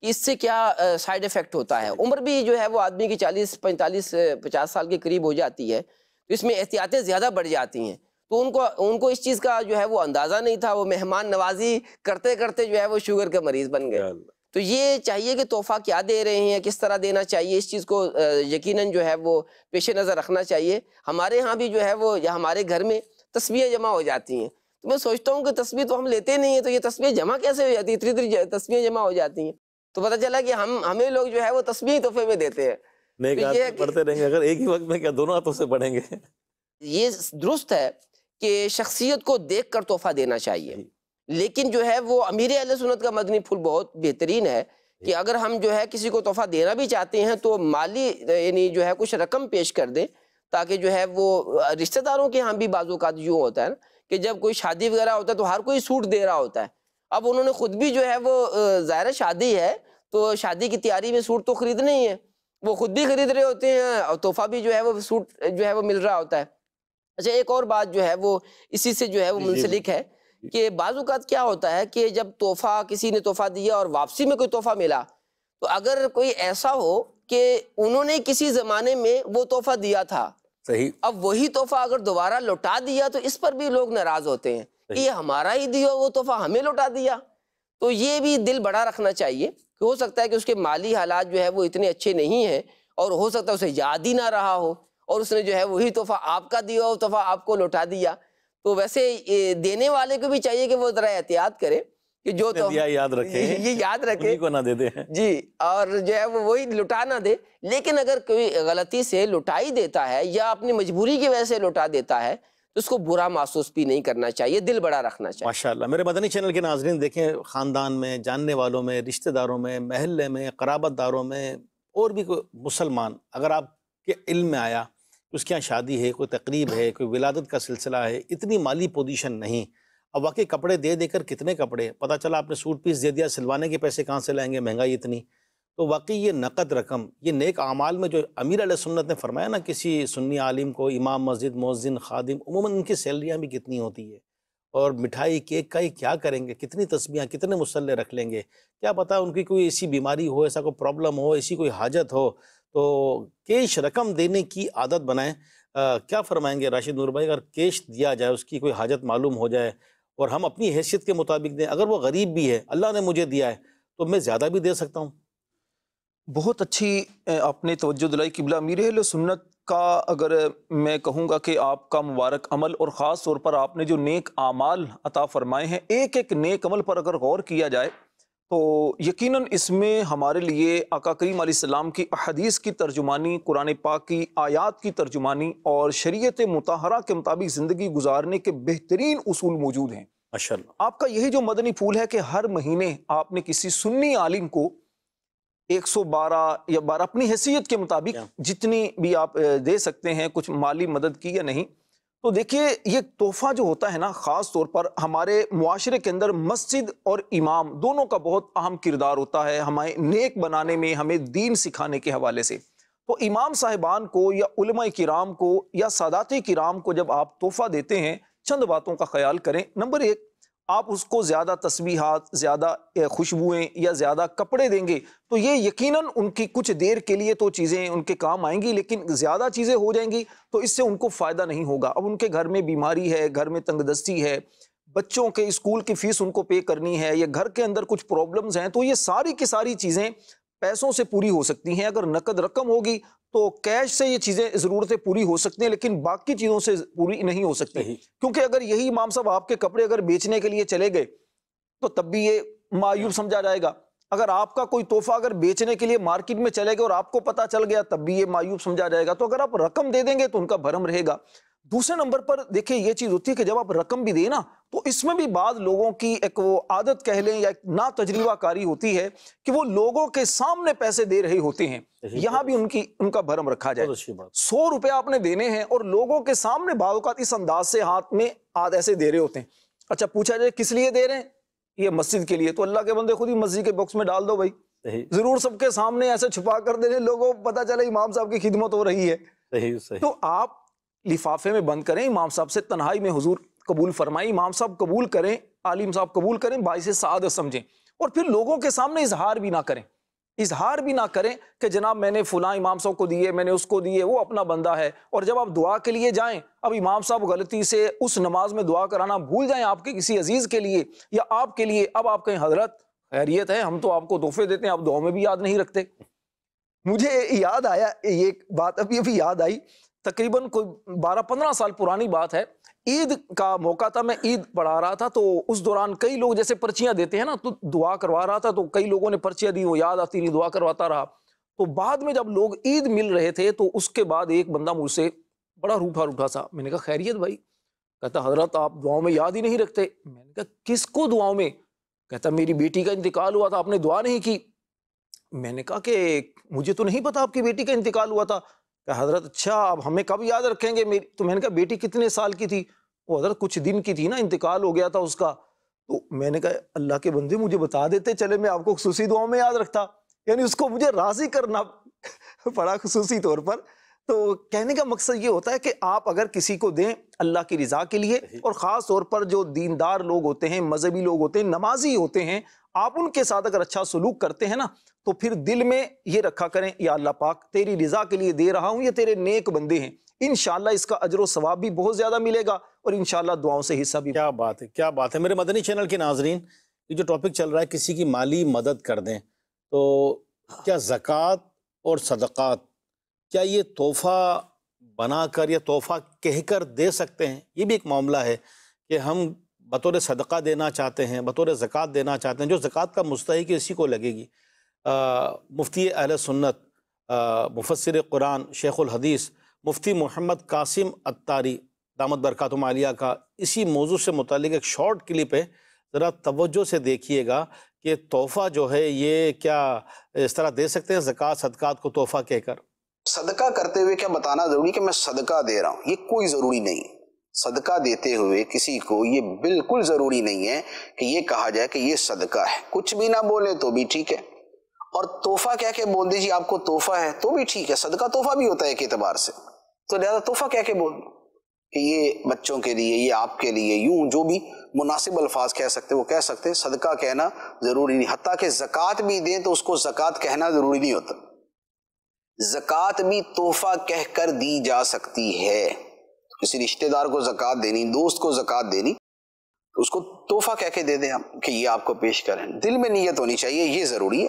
कि इससे क्या साइड इफ़ेक्ट होता है उम्र भी जो है वो आदमी की चालीस पैंतालीस पचास साल के करीब हो जाती है तो इसमें एहतियातें ज़्यादा बढ़ जाती हैं तो उनको उनको इस चीज़ का जो है वो अंदाज़ा नहीं था वो मेहमान नवाजी करते करते जो है वो शुगर के मरीज़ बन गए तो ये चाहिए कि तोहफ़ा क्या दे रहे हैं किस तरह देना चाहिए इस चीज़ को यकीनन जो है वो पेश नज़र रखना चाहिए हमारे यहाँ भी जो है वो या हमारे घर में तस्वीरें जमा हो जाती हैं तो मैं सोचता हूँ कि तस्वीर तो हम लेते नहीं हैं तो ये तस्वीरें जमा कैसे हो जाती है इतनी इतनी तस्वीरें जमा हो जाती हैं तो पता चला कि हम हमें लोग जो है वो तस्वीर तोहफे में देते हैं नहीं तो पढ़ते रहेंगे अगर एक ही वक्त में क्या दोनों हाथों से पढ़ेंगे ये दुरुस्त है कि शख्सियत को देख कर तोहफा देना चाहिए लेकिन जो है वो अमीर अल सुनत का मदनी फूल बहुत बेहतरीन है कि अगर हम जो है किसी को तोहफा देना भी चाहते हैं तो माली यानी जो है कुछ रकम पेश कर दें ताकि जो है वो रिश्तेदारों के यहाँ भी बाजूकात यूँ होता है ना कि जब कोई शादी वगैरह होता है तो हर कोई सूट दे रहा होता है अब उन्होंने खुद भी जो है वो ज़ाहिर शादी है तो शादी की तैयारी में सूट तो खरीदना ही है वो खुद भी खरीद रहे होते हैं और तोहफा भी जो है वो सूट जो है वो मिल रहा होता है अच्छा एक और बात जो है वो इसी से जो है वो मुंसलिक है कि बाजूकात क्या होता है कि जब तोहफा किसी ने तोहफा दिया और वापसी में कोई तोहफा मिला तो अगर कोई ऐसा हो कि उन्होंने किसी जमाने में वो तोहफा दिया था सही अब वही तोहफा अगर दोबारा लौटा दिया तो इस पर भी लोग नाराज होते हैं कि ये हमारा ही दिया वो तोहफा हमें लौटा दिया तो ये भी दिल बड़ा रखना चाहिए कि हो सकता है कि उसके माली हालात जो है वो इतने अच्छे नहीं है और हो सकता है उसे याद ही ना रहा हो और उसने जो है वही तोहफा आपका दिया और तोहफा आपको लौटा दिया तो वैसे देने वाले को भी चाहिए कि वो जरा एहतियात करे कि जो तो याद रखे ये याद रखे को ना दे दे जी और जो है वो वही लुटा ना दे लेकिन अगर कोई गलती से लुटाई देता है या अपनी मजबूरी की वजह से लुटा देता है तो उसको बुरा महसूस भी नहीं करना चाहिए दिल बड़ा रखना चाहिए माशाल्लाह मेरे मदनी चैनल के नाजरन देखें ख़ानदान में जानने वालों में रिश्तेदारों में महल्ले में कराबत दारों में और भी कोई मुसलमान अगर आपके इल्म में आया उसके यहाँ शादी है कोई तकरीब है कोई विलादत का सिलसिला है इतनी माली पोजीशन नहीं अब वाकई कपड़े दे देकर कितने कपड़े पता चला आपने सूट पीस दे दिया सिलवाने के पैसे कहाँ से लाएंगे महंगाई इतनी तो वाकई ये नकद रकम ये नेक अमाल में जो अमीर सुन्नत ने फरमाया ना किसी सुन्नी आलिम को इमाम मस्जिद मोजिन खादिम उमूा उनकी सैलरियाँ भी कितनी होती है और मिठाई केक का ही क्या करेंगे कितनी तस्बियाँ कितने मुसल्ले रख लेंगे क्या पता उनकी कोई ऐसी बीमारी हो ऐसा कोई प्रॉब्लम हो ऐसी कोई हाजत हो तो केश रकम देने की आदत बनाएं क्या फरमाएंगे राशिद नूर भाई अगर केश दिया जाए उसकी कोई हाजत मालूम हो जाए और हम अपनी हैसियत के मुताबिक दें अगर वो गरीब भी है अल्लाह ने मुझे दिया है तो मैं ज़्यादा भी दे सकता हूँ बहुत अच्छी आपने तोज्जो दिलाई किबला मीर सुन्नत का अगर मैं कहूँगा कि आपका मुबारक अमल और ख़ास तौर पर आपने जो नेक आमाल अता फ़रमाए हैं एक एक नेक अमल पर अगर गौर किया जाए तो यकीनन इसमें हमारे लिए आका करीम सलाम की अहदीस की तर्जुमानी कुरान पाक की आयात की तर्जुमानी और शरीत मतहरा के मुताबिक ज़िंदगी गुजारने के बेहतरीन असूल मौजूद हैं अच्छा आपका यही जो मदनी फूल है कि हर महीने आपने किसी सुन्नी आलिम को 112 या बारह अपनी हैसियत के मुताबिक जितनी भी आप दे सकते हैं कुछ माली मदद की या नहीं तो देखिए ये तोहफा जो होता है ना ख़ास तौर पर हमारे माशरे के अंदर मस्जिद और इमाम दोनों का बहुत अहम किरदार होता है हमें नेक बनाने में हमें दीन सिखाने के हवाले से तो इमाम साहिबान को या उलमा किराम को या सादात किराम को जब आप तोहफ़ा देते हैं चंद बातों का ख्याल करें नंबर एक आप उसको ज़्यादा तस्वीहात ज़्यादा खुशबुएं या ज़्यादा कपड़े देंगे तो ये यकीनन उनकी कुछ देर के लिए तो चीज़ें उनके काम आएंगी लेकिन ज़्यादा चीज़ें हो जाएंगी तो इससे उनको फ़ायदा नहीं होगा अब उनके घर में बीमारी है घर में तंगदस्ती है बच्चों के स्कूल की फ़ीस उनको पे करनी है या घर के अंदर कुछ प्रॉब्लम्स हैं तो ये सारी की सारी चीज़ें पैसों से पूरी हो सकती हैं अगर नकद रकम होगी तो कैश से ये चीजें जरूरतें पूरी हो सकती हैं लेकिन बाकी चीजों से पूरी नहीं हो सकती क्योंकि अगर यही इमाम साहब आपके कपड़े अगर बेचने के लिए चले गए तो तब भी ये मायूब हाँ। समझा जाएगा अगर आपका कोई तोहफा अगर बेचने के लिए मार्केट में चले गए और आपको पता चल गया तब भी ये मायूब समझा जाएगा तो अगर आप रकम दे देंगे तो उनका भरम रहेगा दूसरे नंबर पर देखिए ये चीज़ होती है कि जब आप रकम भी दे ना तो इसमें भी बाद लोगों की एक वो आदत कह लें या ना तजर्बाकारी होती है कि वो लोगों के सामने पैसे दे रहे होते हैं यहां भी उनकी उनका भरम रखा जाए सौ रुपए आपने देने हैं और लोगों के सामने बावकात इस अंदाज से हाथ में आद ऐसे दे रहे होते हैं अच्छा पूछा जाए किस लिए दे रहे हैं ये मस्जिद के लिए तो अल्लाह के बंदे खुद ही मस्जिद के बॉक्स में डाल दो भाई जरूर सबके सामने ऐसे छुपा कर दे रहे लोगों को पता चले इमाम साहब की खिदमत हो रही है सही सही। तो आप लिफाफे में बंद करें इमाम साहब से तनहाई में हजूर कबूल फरमाएं इमाम साहब कबूल करें आलिम साहब कबूल करें से साद समझें और फिर लोगों के सामने इजहार भी ना करें इजहार भी ना करें कि जनाब मैंने फुला इमाम साहब को दिए मैंने उसको दिए वो अपना बंदा है और जब आप दुआ के लिए जाएं अब इमाम साहब गलती से उस नमाज में दुआ कराना भूल जाएं आपके किसी अजीज़ के लिए या आपके लिए अब आप कहें हजरत खैरियत है हम तो आपको तोहफे देते हैं आप दुआ में भी याद नहीं रखते मुझे याद आया ये बात अभी अभी याद आई तकरीबन कोई बारह पंद्रह साल पुरानी बात है ईद का मौका था मैं ईद पढ़ा रहा था तो उस दौरान कई लोग जैसे पर्चियाँ देते हैं ना तो दुआ करवा रहा था तो कई लोगों ने पर्चियाँ दी वो याद आती नहीं दुआ करवाता रहा तो बाद में जब लोग ईद मिल रहे थे तो उसके बाद एक बंदा मुझसे बड़ा रूठा रूठा सा मैंने कहा खैरियत भाई कहता हजरत आप दुआओं में याद ही नहीं रखते मैंने कहा किसको दुआओं में कहता मेरी बेटी का इंतकाल हुआ था आपने दुआ नहीं की मैंने कहा कि मुझे तो नहीं पता आपकी बेटी का इंतकाल हुआ था कि हज़रत अच्छा अब हमें कब याद रखेंगे मेरी तो मैंने कहा बेटी कितने साल की थी वो हज़रत कुछ दिन की थी ना इंतकाल हो गया था उसका तो मैंने कहा अल्लाह के बंदे मुझे बता देते चले मैं आपको खसूसी दुआओं में याद रखता यानी उसको मुझे राज़ी करना पड़ा खसूसी तौर पर तो कहने का मकसद ये होता है कि आप अगर किसी को दें अल्लाह की रजा के लिए और ख़ास तौर पर जो दीनदार लोग होते हैं मजहबी लोग होते हैं नमाजी होते हैं आप उनके साथ अगर अच्छा सलूक करते हैं ना तो फिर दिल में ये रखा करें या अल्लाह पाक तेरी रजा के लिए दे रहा हूँ ये तेरे नेक बंदे हैं इन इसका अजर सवाब भी बहुत ज़्यादा मिलेगा और इन दुआओं से हिस्सा भी क्या बात है क्या बात है मेरे मदनी चैनल के नाजरीन ये जो टॉपिक चल रहा है किसी की माली मदद कर दें तो क्या जक़ात और सदक़ात क्या ये तोहफा बनाकर या तोहफा कहकर दे सकते हैं ये भी एक मामला है कि हम बतौर सदका देना चाहते हैं बतौर ज़क़़त देना चाहते हैं जो ज़क़़त का मुस्तक इसी को लगेगी मुफ्ती अहल सुन्नत मुफसर कुरान शेख़ुलहदीस मुफ्ती मोहम्मद कासिम अत्तारी दामद बरक़ात मालिया का इसी मौजू से मुतल एक शॉर्ट क्लिप है ज़रा तवज्जो से देखिएगा कि तोहफ़ा जो है ये क्या इस तरह दे सकते हैं ज़क़़त सदक़ात को तोहफ़ा कहकर सदका करते हुए क्या बताना जरूरी कि मैं सदका दे रहा हूं ये कोई ज़रूरी नहीं सदका देते हुए किसी को ये बिल्कुल ज़रूरी नहीं है कि ये कहा जाए कि ये सदका है कुछ भी ना बोले तो भी ठीक है और तोहफा क्या के बोल दीजिए आपको तोहफा है तो भी ठीक है सदका तोहफा भी होता है एक एतबार से तो लिहाजा तोहफा क्या के बोल दो कि ये बच्चों के लिए ये आपके लिए यूं जो भी मुनासिब अल्फाज कह सकते वो कह सकते सदका कहना ज़रूरी नहीं हती कि जक़ात भी दें तो उसको जक़ात कहना ज़रूरी नहीं होता जक़ात भी तोहफा कहकर दी जा सकती है किसी रिश्तेदार को जक़ात देनी दोस्त को जक़ात देनी तो उसको तोहफा कह के दे दें आप कि ये आपको पेश करें दिल में नीयत होनी चाहिए ये ज़रूरी है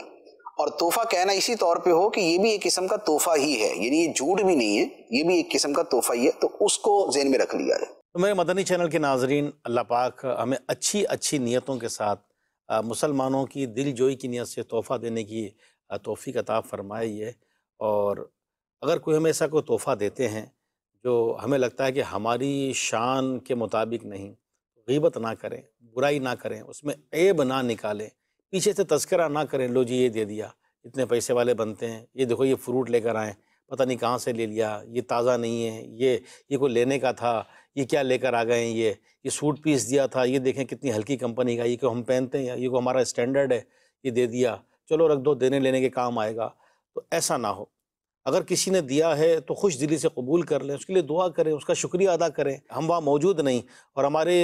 और तोहफा कहना इसी तौर पे हो कि ये भी एक किस्म का तोहफा ही है यानी ये झूठ भी नहीं है ये भी एक किस्म का तोहफा ही है तो उसको जेन में रख लिया है तो मेरे मदनी चैनल के नाजरीन अल्लाह पाक हमें अच्छी अच्छी नीयतों के साथ मुसलमानों की दिल जोई की नीयत से तोहफ़ा देने की तोहफी का ताफ़ फरमाई है और अगर कोई हमें ऐसा कोई तोहफ़ा देते हैं जो हमें लगता है कि हमारी शान के मुताबिक नहीं गीबत ना करें बुराई ना करें उसमें ऐब ना निकालें पीछे से तस्करा ना करें लो जी ये दे दिया इतने पैसे वाले बनते हैं ये देखो ये फ्रूट लेकर आएँ पता नहीं कहाँ से ले लिया ये ताज़ा नहीं है ये ये कोई लेने का था ये क्या लेकर आ गए हैं ये ये सूट पीस दिया था ये देखें कितनी हल्की कंपनी का ये को हम पहनते हैं ये को हमारा स्टैंडर्ड है ये दे दिया चलो रख दो देने लेने के काम आएगा तो ऐसा ना हो अगर किसी ने दिया है तो खुश दिली से कबूल कर लें उसके लिए दुआ करें उसका शुक्रिया अदा करें हम वहाँ मौजूद नहीं और हमारे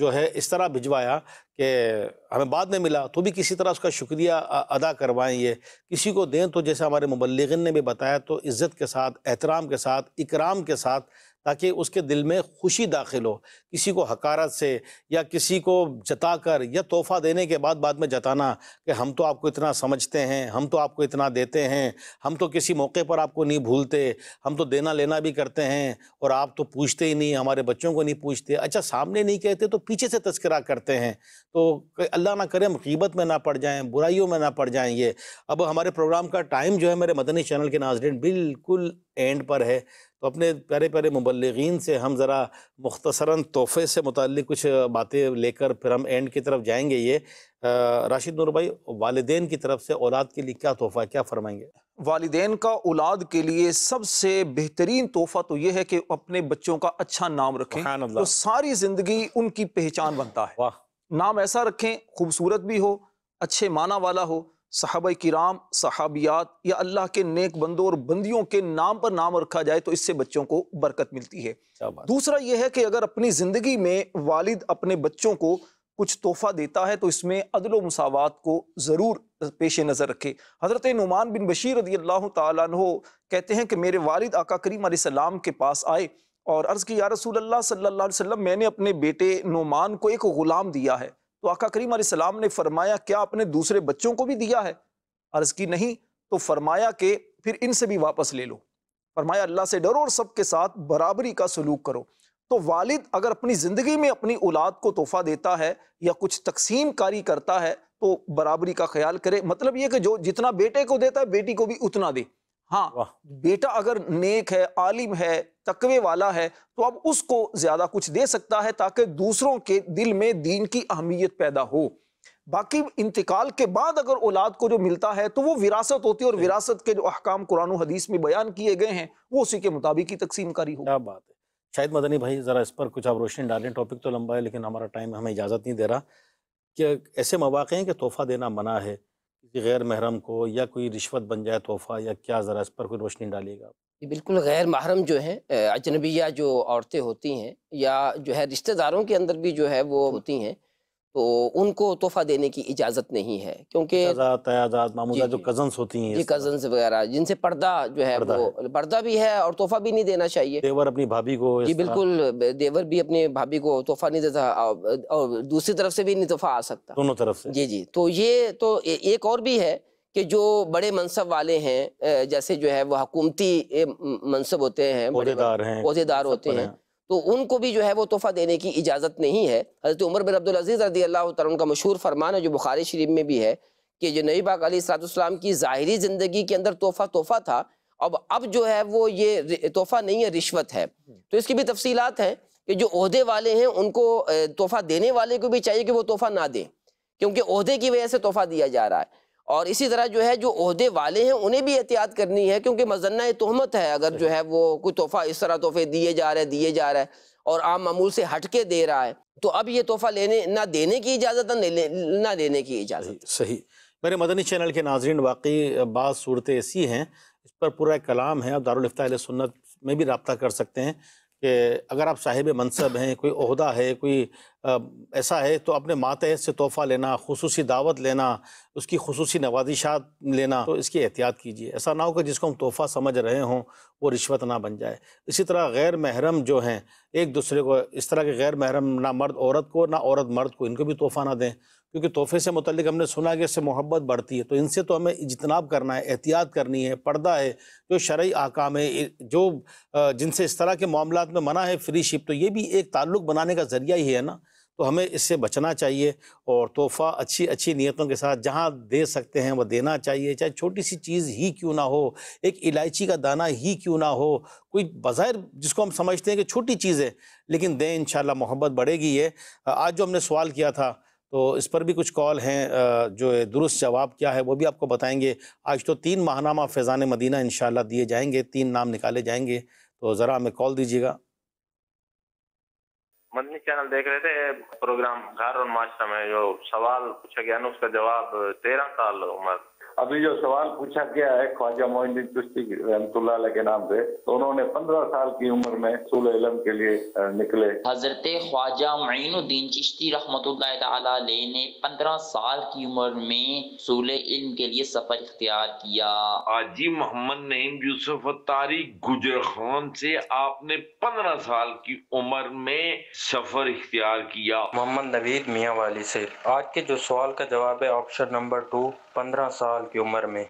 जो है इस तरह भिजवाया कि हमें बाद में मिला तो भी किसी तरह उसका शुक्रिया अदा करवाएं ये किसी को दें तो जैसे हमारे मुबलगिन ने भी बताया तो इज़्ज़त के साथ एहतराम के साथ इकराम के साथ ताकि उसके दिल में खुशी दाखिल हो किसी को हकारत से या किसी को जता कर या तोहफ़ा देने के बाद बाद में जताना कि हम तो आपको इतना समझते हैं हम तो आपको इतना देते हैं हम तो किसी मौके पर आपको नहीं भूलते हम तो देना लेना भी करते हैं और आप तो पूछते ही नहीं हमारे बच्चों को नहीं पूछते अच्छा सामने नहीं कहते तो पीछे से तस्करा करते हैं तो अल्लाह ना करे मुसीबत में ना पड़ जाएँ बुराइयों में ना पड़ जाएँ ये अब हमारे प्रोग्राम का टाइम जो है मेरे मदनी चैनल के नाजरन बिल्कुल एंड पर है तो अपने प्यारे प्यारे मुबलगिन से हम ज़रा मुख्तसरा तोहफे से मुतल कुछ बातें लेकर फिर हम एंड की तरफ जाएंगे ये राशिद नूर भाई वालदेन की तरफ से औलाद के लिए क्या तोहफ़ा क्या फरमाएंगे वालदेन का औलाद के लिए सबसे बेहतरीन तोहफ़ा तो यह है कि अपने बच्चों का अच्छा नाम रखें तो सारी ज़िंदगी उनकी पहचान बनता है नाम ऐसा रखें खूबसूरत भी हो अच्छे माना वाला हो साहब कराम सहाबियात या अल्लाह के नेक बंदों और बंदियों के नाम पर नाम रखा जाए तो इससे बच्चों को बरकत मिलती है दूसरा यह है कि अगर अपनी ज़िंदगी में वालिद अपने बच्चों को कुछ तोहफ़ा देता है तो इसमें अदल मसावत को ज़रूर पेश नज़र रखे हज़रत नुमान बिन बशीर रदी अल्लाह तहो कहते हैं कि मेरे वालद आका करीम सलाम के पास आए और अर्ज़ की या रसूल अल्लाह सल्ला वसम मैंने अपने बेटे नुमान को एक ग़ुलाम दिया है तो आका करीम सलाम ने फरमाया क्या आपने दूसरे बच्चों को भी दिया है अर्ज़ की नहीं तो फरमाया कि फिर इनसे भी वापस ले लो फरमाया अल्लाह से डरो और सबके साथ बराबरी का सलूक करो तो वालिद अगर अपनी ज़िंदगी में अपनी औलाद को तोहफ़ा देता है या कुछ तकसीम कारी करता है तो बराबरी का ख्याल करे मतलब ये कि जो जितना बेटे को देता है बेटी को भी उतना दे हाँ बेटा अगर नेक है आलिम है तकवे वाला है तो अब उसको ज्यादा कुछ दे सकता है ताकि दूसरों के दिल में दीन की अहमियत पैदा हो बाकी इंतकाल के बाद अगर औलाद को जो मिलता है तो वो विरासत होती है और विरासत के जो अहकाम कुरान हदीस में बयान किए गए हैं वो उसी के मुताबिक ही तकसीम करी हो क्या बात है शायद मदनी भाई ज़रा इस पर कुछ आप रोशनी डालें टॉपिक तो लंबा है लेकिन हमारा टाइम हमें इजाज़त नहीं दे रहा कि ऐसे मौाक़े हैं कि तोहफ़ा देना मना है किसी गैर महरम को या कोई रिश्वत बन जाए तोहफा या क्या ज़रा इस पर कोई रोशनी डालिएगा बिल्कुल गैर महरम जो है अजनबिया जो औरतें होती हैं या जो है रिश्तेदारों के अंदर भी जो है वो होती हैं तो उनको तोहफा देने की इजाज़त नहीं है क्योंकि जो कजन्स होती हैं जी कजन्स वगैरह जिनसे पर्दा जो है पर्दा वो है। पर्दा भी है और तोहफा भी नहीं देना चाहिए देवर अपनी भाभी को जी बिल्कुल देवर भी अपनी भाभी को तोहफा नहीं देता और दूसरी तरफ से भी नहीं तोहफा आ सकता दोनों तरफ से जी जी तो ये तो एक और भी है कि जो बड़े मनसब वाले हैं जैसे जो है वो हकूमती मनसब होते हैं होते हैं तो उनको भी जो है वो तोहफ़ा देने की इजाज़त नहीं है हज़रत उमर बिन अब्दुलज़ीज़ रदी अल्लाह तरह का मशहूर फरमान है जो बुखारी शरीफ में भी है कि जो नबी पाक सलाम की ज़ाहरी ज़िंदगी के अंदर तोहफ़ा तोहफ़ा था अब अब जो है वो ये तोहफ़ा नहीं है रिश्वत है तो इसकी भी तफसीलात हैं कि जो अहदे वाले हैं उनको तोहफ़ा देने वाले को भी चाहिए कि वो तोहफ़ा ना दें क्योंकि अहदे की वजह से तोहफ़ा दिया जा रहा है और इसी तरह जो है जो अहदे वाले हैं उन्हें भी एहतियात करनी है क्योंकि मजन्ना तहमत है अगर जो है वो कोई तोहफा इस तरह तोहफे दिए जा रहे हैं दिए जा रहा है और आम मामूल से हटके दे रहा है तो अब ये तोहफा लेने ना देने की इजाज़त ना लेने की इजाज़त सही मेरे मदनी चैनल के नाजरन वाकई बात सूरतें ऐसी हैं इस पर पूरा कलाम है और दारुलफ्ता सुन्नत में भी रबता कर सकते हैं कि अगर आप साहिब मनसब हैं कोई अहदा है कोई ऐसा है तो अपने मातहत से तोहफ़ा लेना खसूसी दावत लेना उसकी खसूसी नवाजिशात लेना तो इसकी एहतियात कीजिए ऐसा ना हो कि जिसको हम तोहफ़ा समझ रहे हों वो रिश्वत ना बन जाए इसी तरह गैर महरम जो हैं एक दूसरे को इस तरह के गैर महरम ना मर्द औरत को ना औरत मर्द को इनको भी तोहफ़ा ना दें क्योंकि तोहफे से मुतल हमने सुना कि इससे मोहब्बत बढ़ती है तो इनसे तो हमें इजतनाब करना है एहतियात करनी है पर्दा है जो शर्य आकाम है जो जिनसे इस तरह के मामला में मना है फ्री शिप तो ये भी एक ताल्लुक़ बनाने का ज़रिया ही है ना तो हमें इससे बचना चाहिए और तोहफ़ा अच्छी अच्छी नीयतों के साथ जहाँ दे सकते हैं वह देना चाहिए चाहे छोटी सी चीज़ ही क्यों ना हो एक इलायची का दाना ही क्यों ना हो कोई बज़ाहिर जिसको हम समझते हैं कि छोटी चीज़ है लेकिन दें इन मोहब्बत बढ़ेगी ये आज जो हमने सवाल किया था तो इस पर भी कुछ कॉल हैं जो दुरुस्त जवाब क्या है वो भी आपको बताएंगे आज तो तीन माहनामा फैज़ान मदीना इन दिए जाएंगे तीन नाम निकाले जाएंगे तो ज़रा हमें कॉल दीजिएगा मदनी चैनल देख रहे थे प्रोग्राम घर और माशरा में जो सवाल पूछा गया ना उसका जवाब तेरह साल उम्र अभी जो सवाल पूछा गया है ख्वाजा मोहिंदीन चुश्ती रहमतुल्ला के नाम से तो उन्होंने पंद्रह साल की उम्र में सूल इलम के लिए निकले हजरत ख्वाजा मोइनुद्दीन चिश्ती रहमत ने पंद्रह साल की उम्र में सूल इलम के लिए सफर इख्तियार किया आजी मोहम्मद नईम यूसुफ तारी गुजर खान से आपने पंद्रह साल की उम्र में सफर इख्तियार किया मोहम्मद नवीद मियाँ वाली से आज के जो सवाल का जवाब है ऑप्शन नंबर टू पंद्रह साल की उम्र में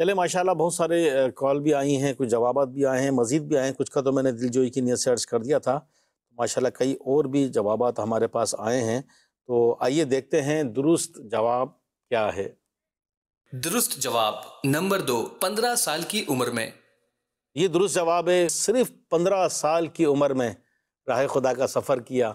चले माशाल्लाह बहुत सारे कॉल भी आई हैं कुछ जवाब भी आए हैं मज़ीद भी आए हैं कुछ का तो मैंने दिलजोई की नीयत से अर्ज कर दिया था माशाल्लाह कई और भी जवाब हमारे पास आए हैं तो आइए देखते हैं दुरुस्त जवाब क्या है दुरुस्त जवाब नंबर दो पंद्रह साल की उम्र में ये दुरुस्त जवाब है सिर्फ पंद्रह साल की उम्र में राह खुदा का सफ़र किया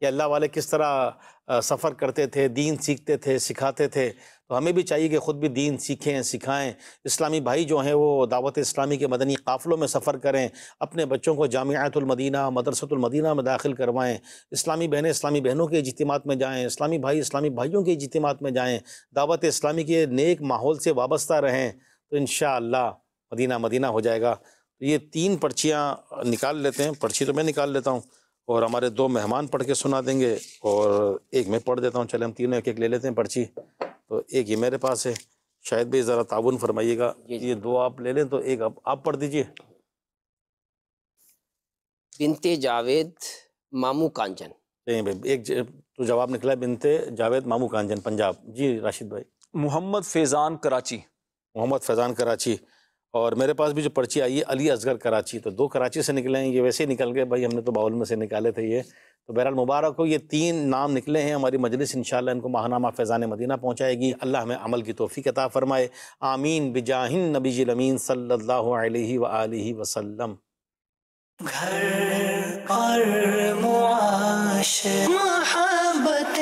कि अल्लाह वाले किस तरह सफ़र करते थे दीन सीखते थे सिखाते थे तो हमें भी चाहिए कि ख़ुद भी दीन सीखें सिखाएं इस्लामी भाई जो हैं वो दावत इस्लामी के मदनी काफ़िलों में सफ़र करें अपने बच्चों को जामियातुलमदीना मदरसतुलमदीना में दाखिल करवाएं इस्लामी बहनें इस्लामी बहनों के इजतमात में जाएँ इस्लामी भाई इस्लामी भाइयों के इजतमात में जाएँ दावत इस्लामी के नेक माहौल से वाबस्ता रहें तो इन मदीना मदीना हो जाएगा तो ये तीन पर्चियाँ निकाल लेते हैं पर्ची तो मैं निकाल लेता हूँ और हमारे दो मेहमान पढ़ के सुना देंगे और एक मैं पढ़ देता हूँ चले हम तीनों एक एक ले लेते हैं पर्ची तो एक ये मेरे पास है शायद भी ज़रा ताउन फरमाइएगा ये दो आप ले लें तो एक आप, आप पढ़ दीजिए बिनते जावेद मामू कांजन नहीं भाई एक तो जवाब निकला बिनते जावेद मामू कांजन पंजाब जी राशिद भाई मोहम्मद फैज़ान कराची मोहम्मद फैज़ान कराची और मेरे पास भी जो पर्ची आई है अली असगर कराची तो दो कराची से निकले हैं ये वैसे ही निकल गए भाई हमने तो बाउल में से निकाले थे ये तो बहरहाल मुबारक हो ये तीन नाम निकले हैं हमारी मजलिस इन इनको माहनामा फैज़ान मदीना पहुँचाएगी अल्लाह हमें अमल की तोफ़ी कता फ़रमाए आमीन बिजाहिन नबी जिलमीन सल्ला वसलम घर और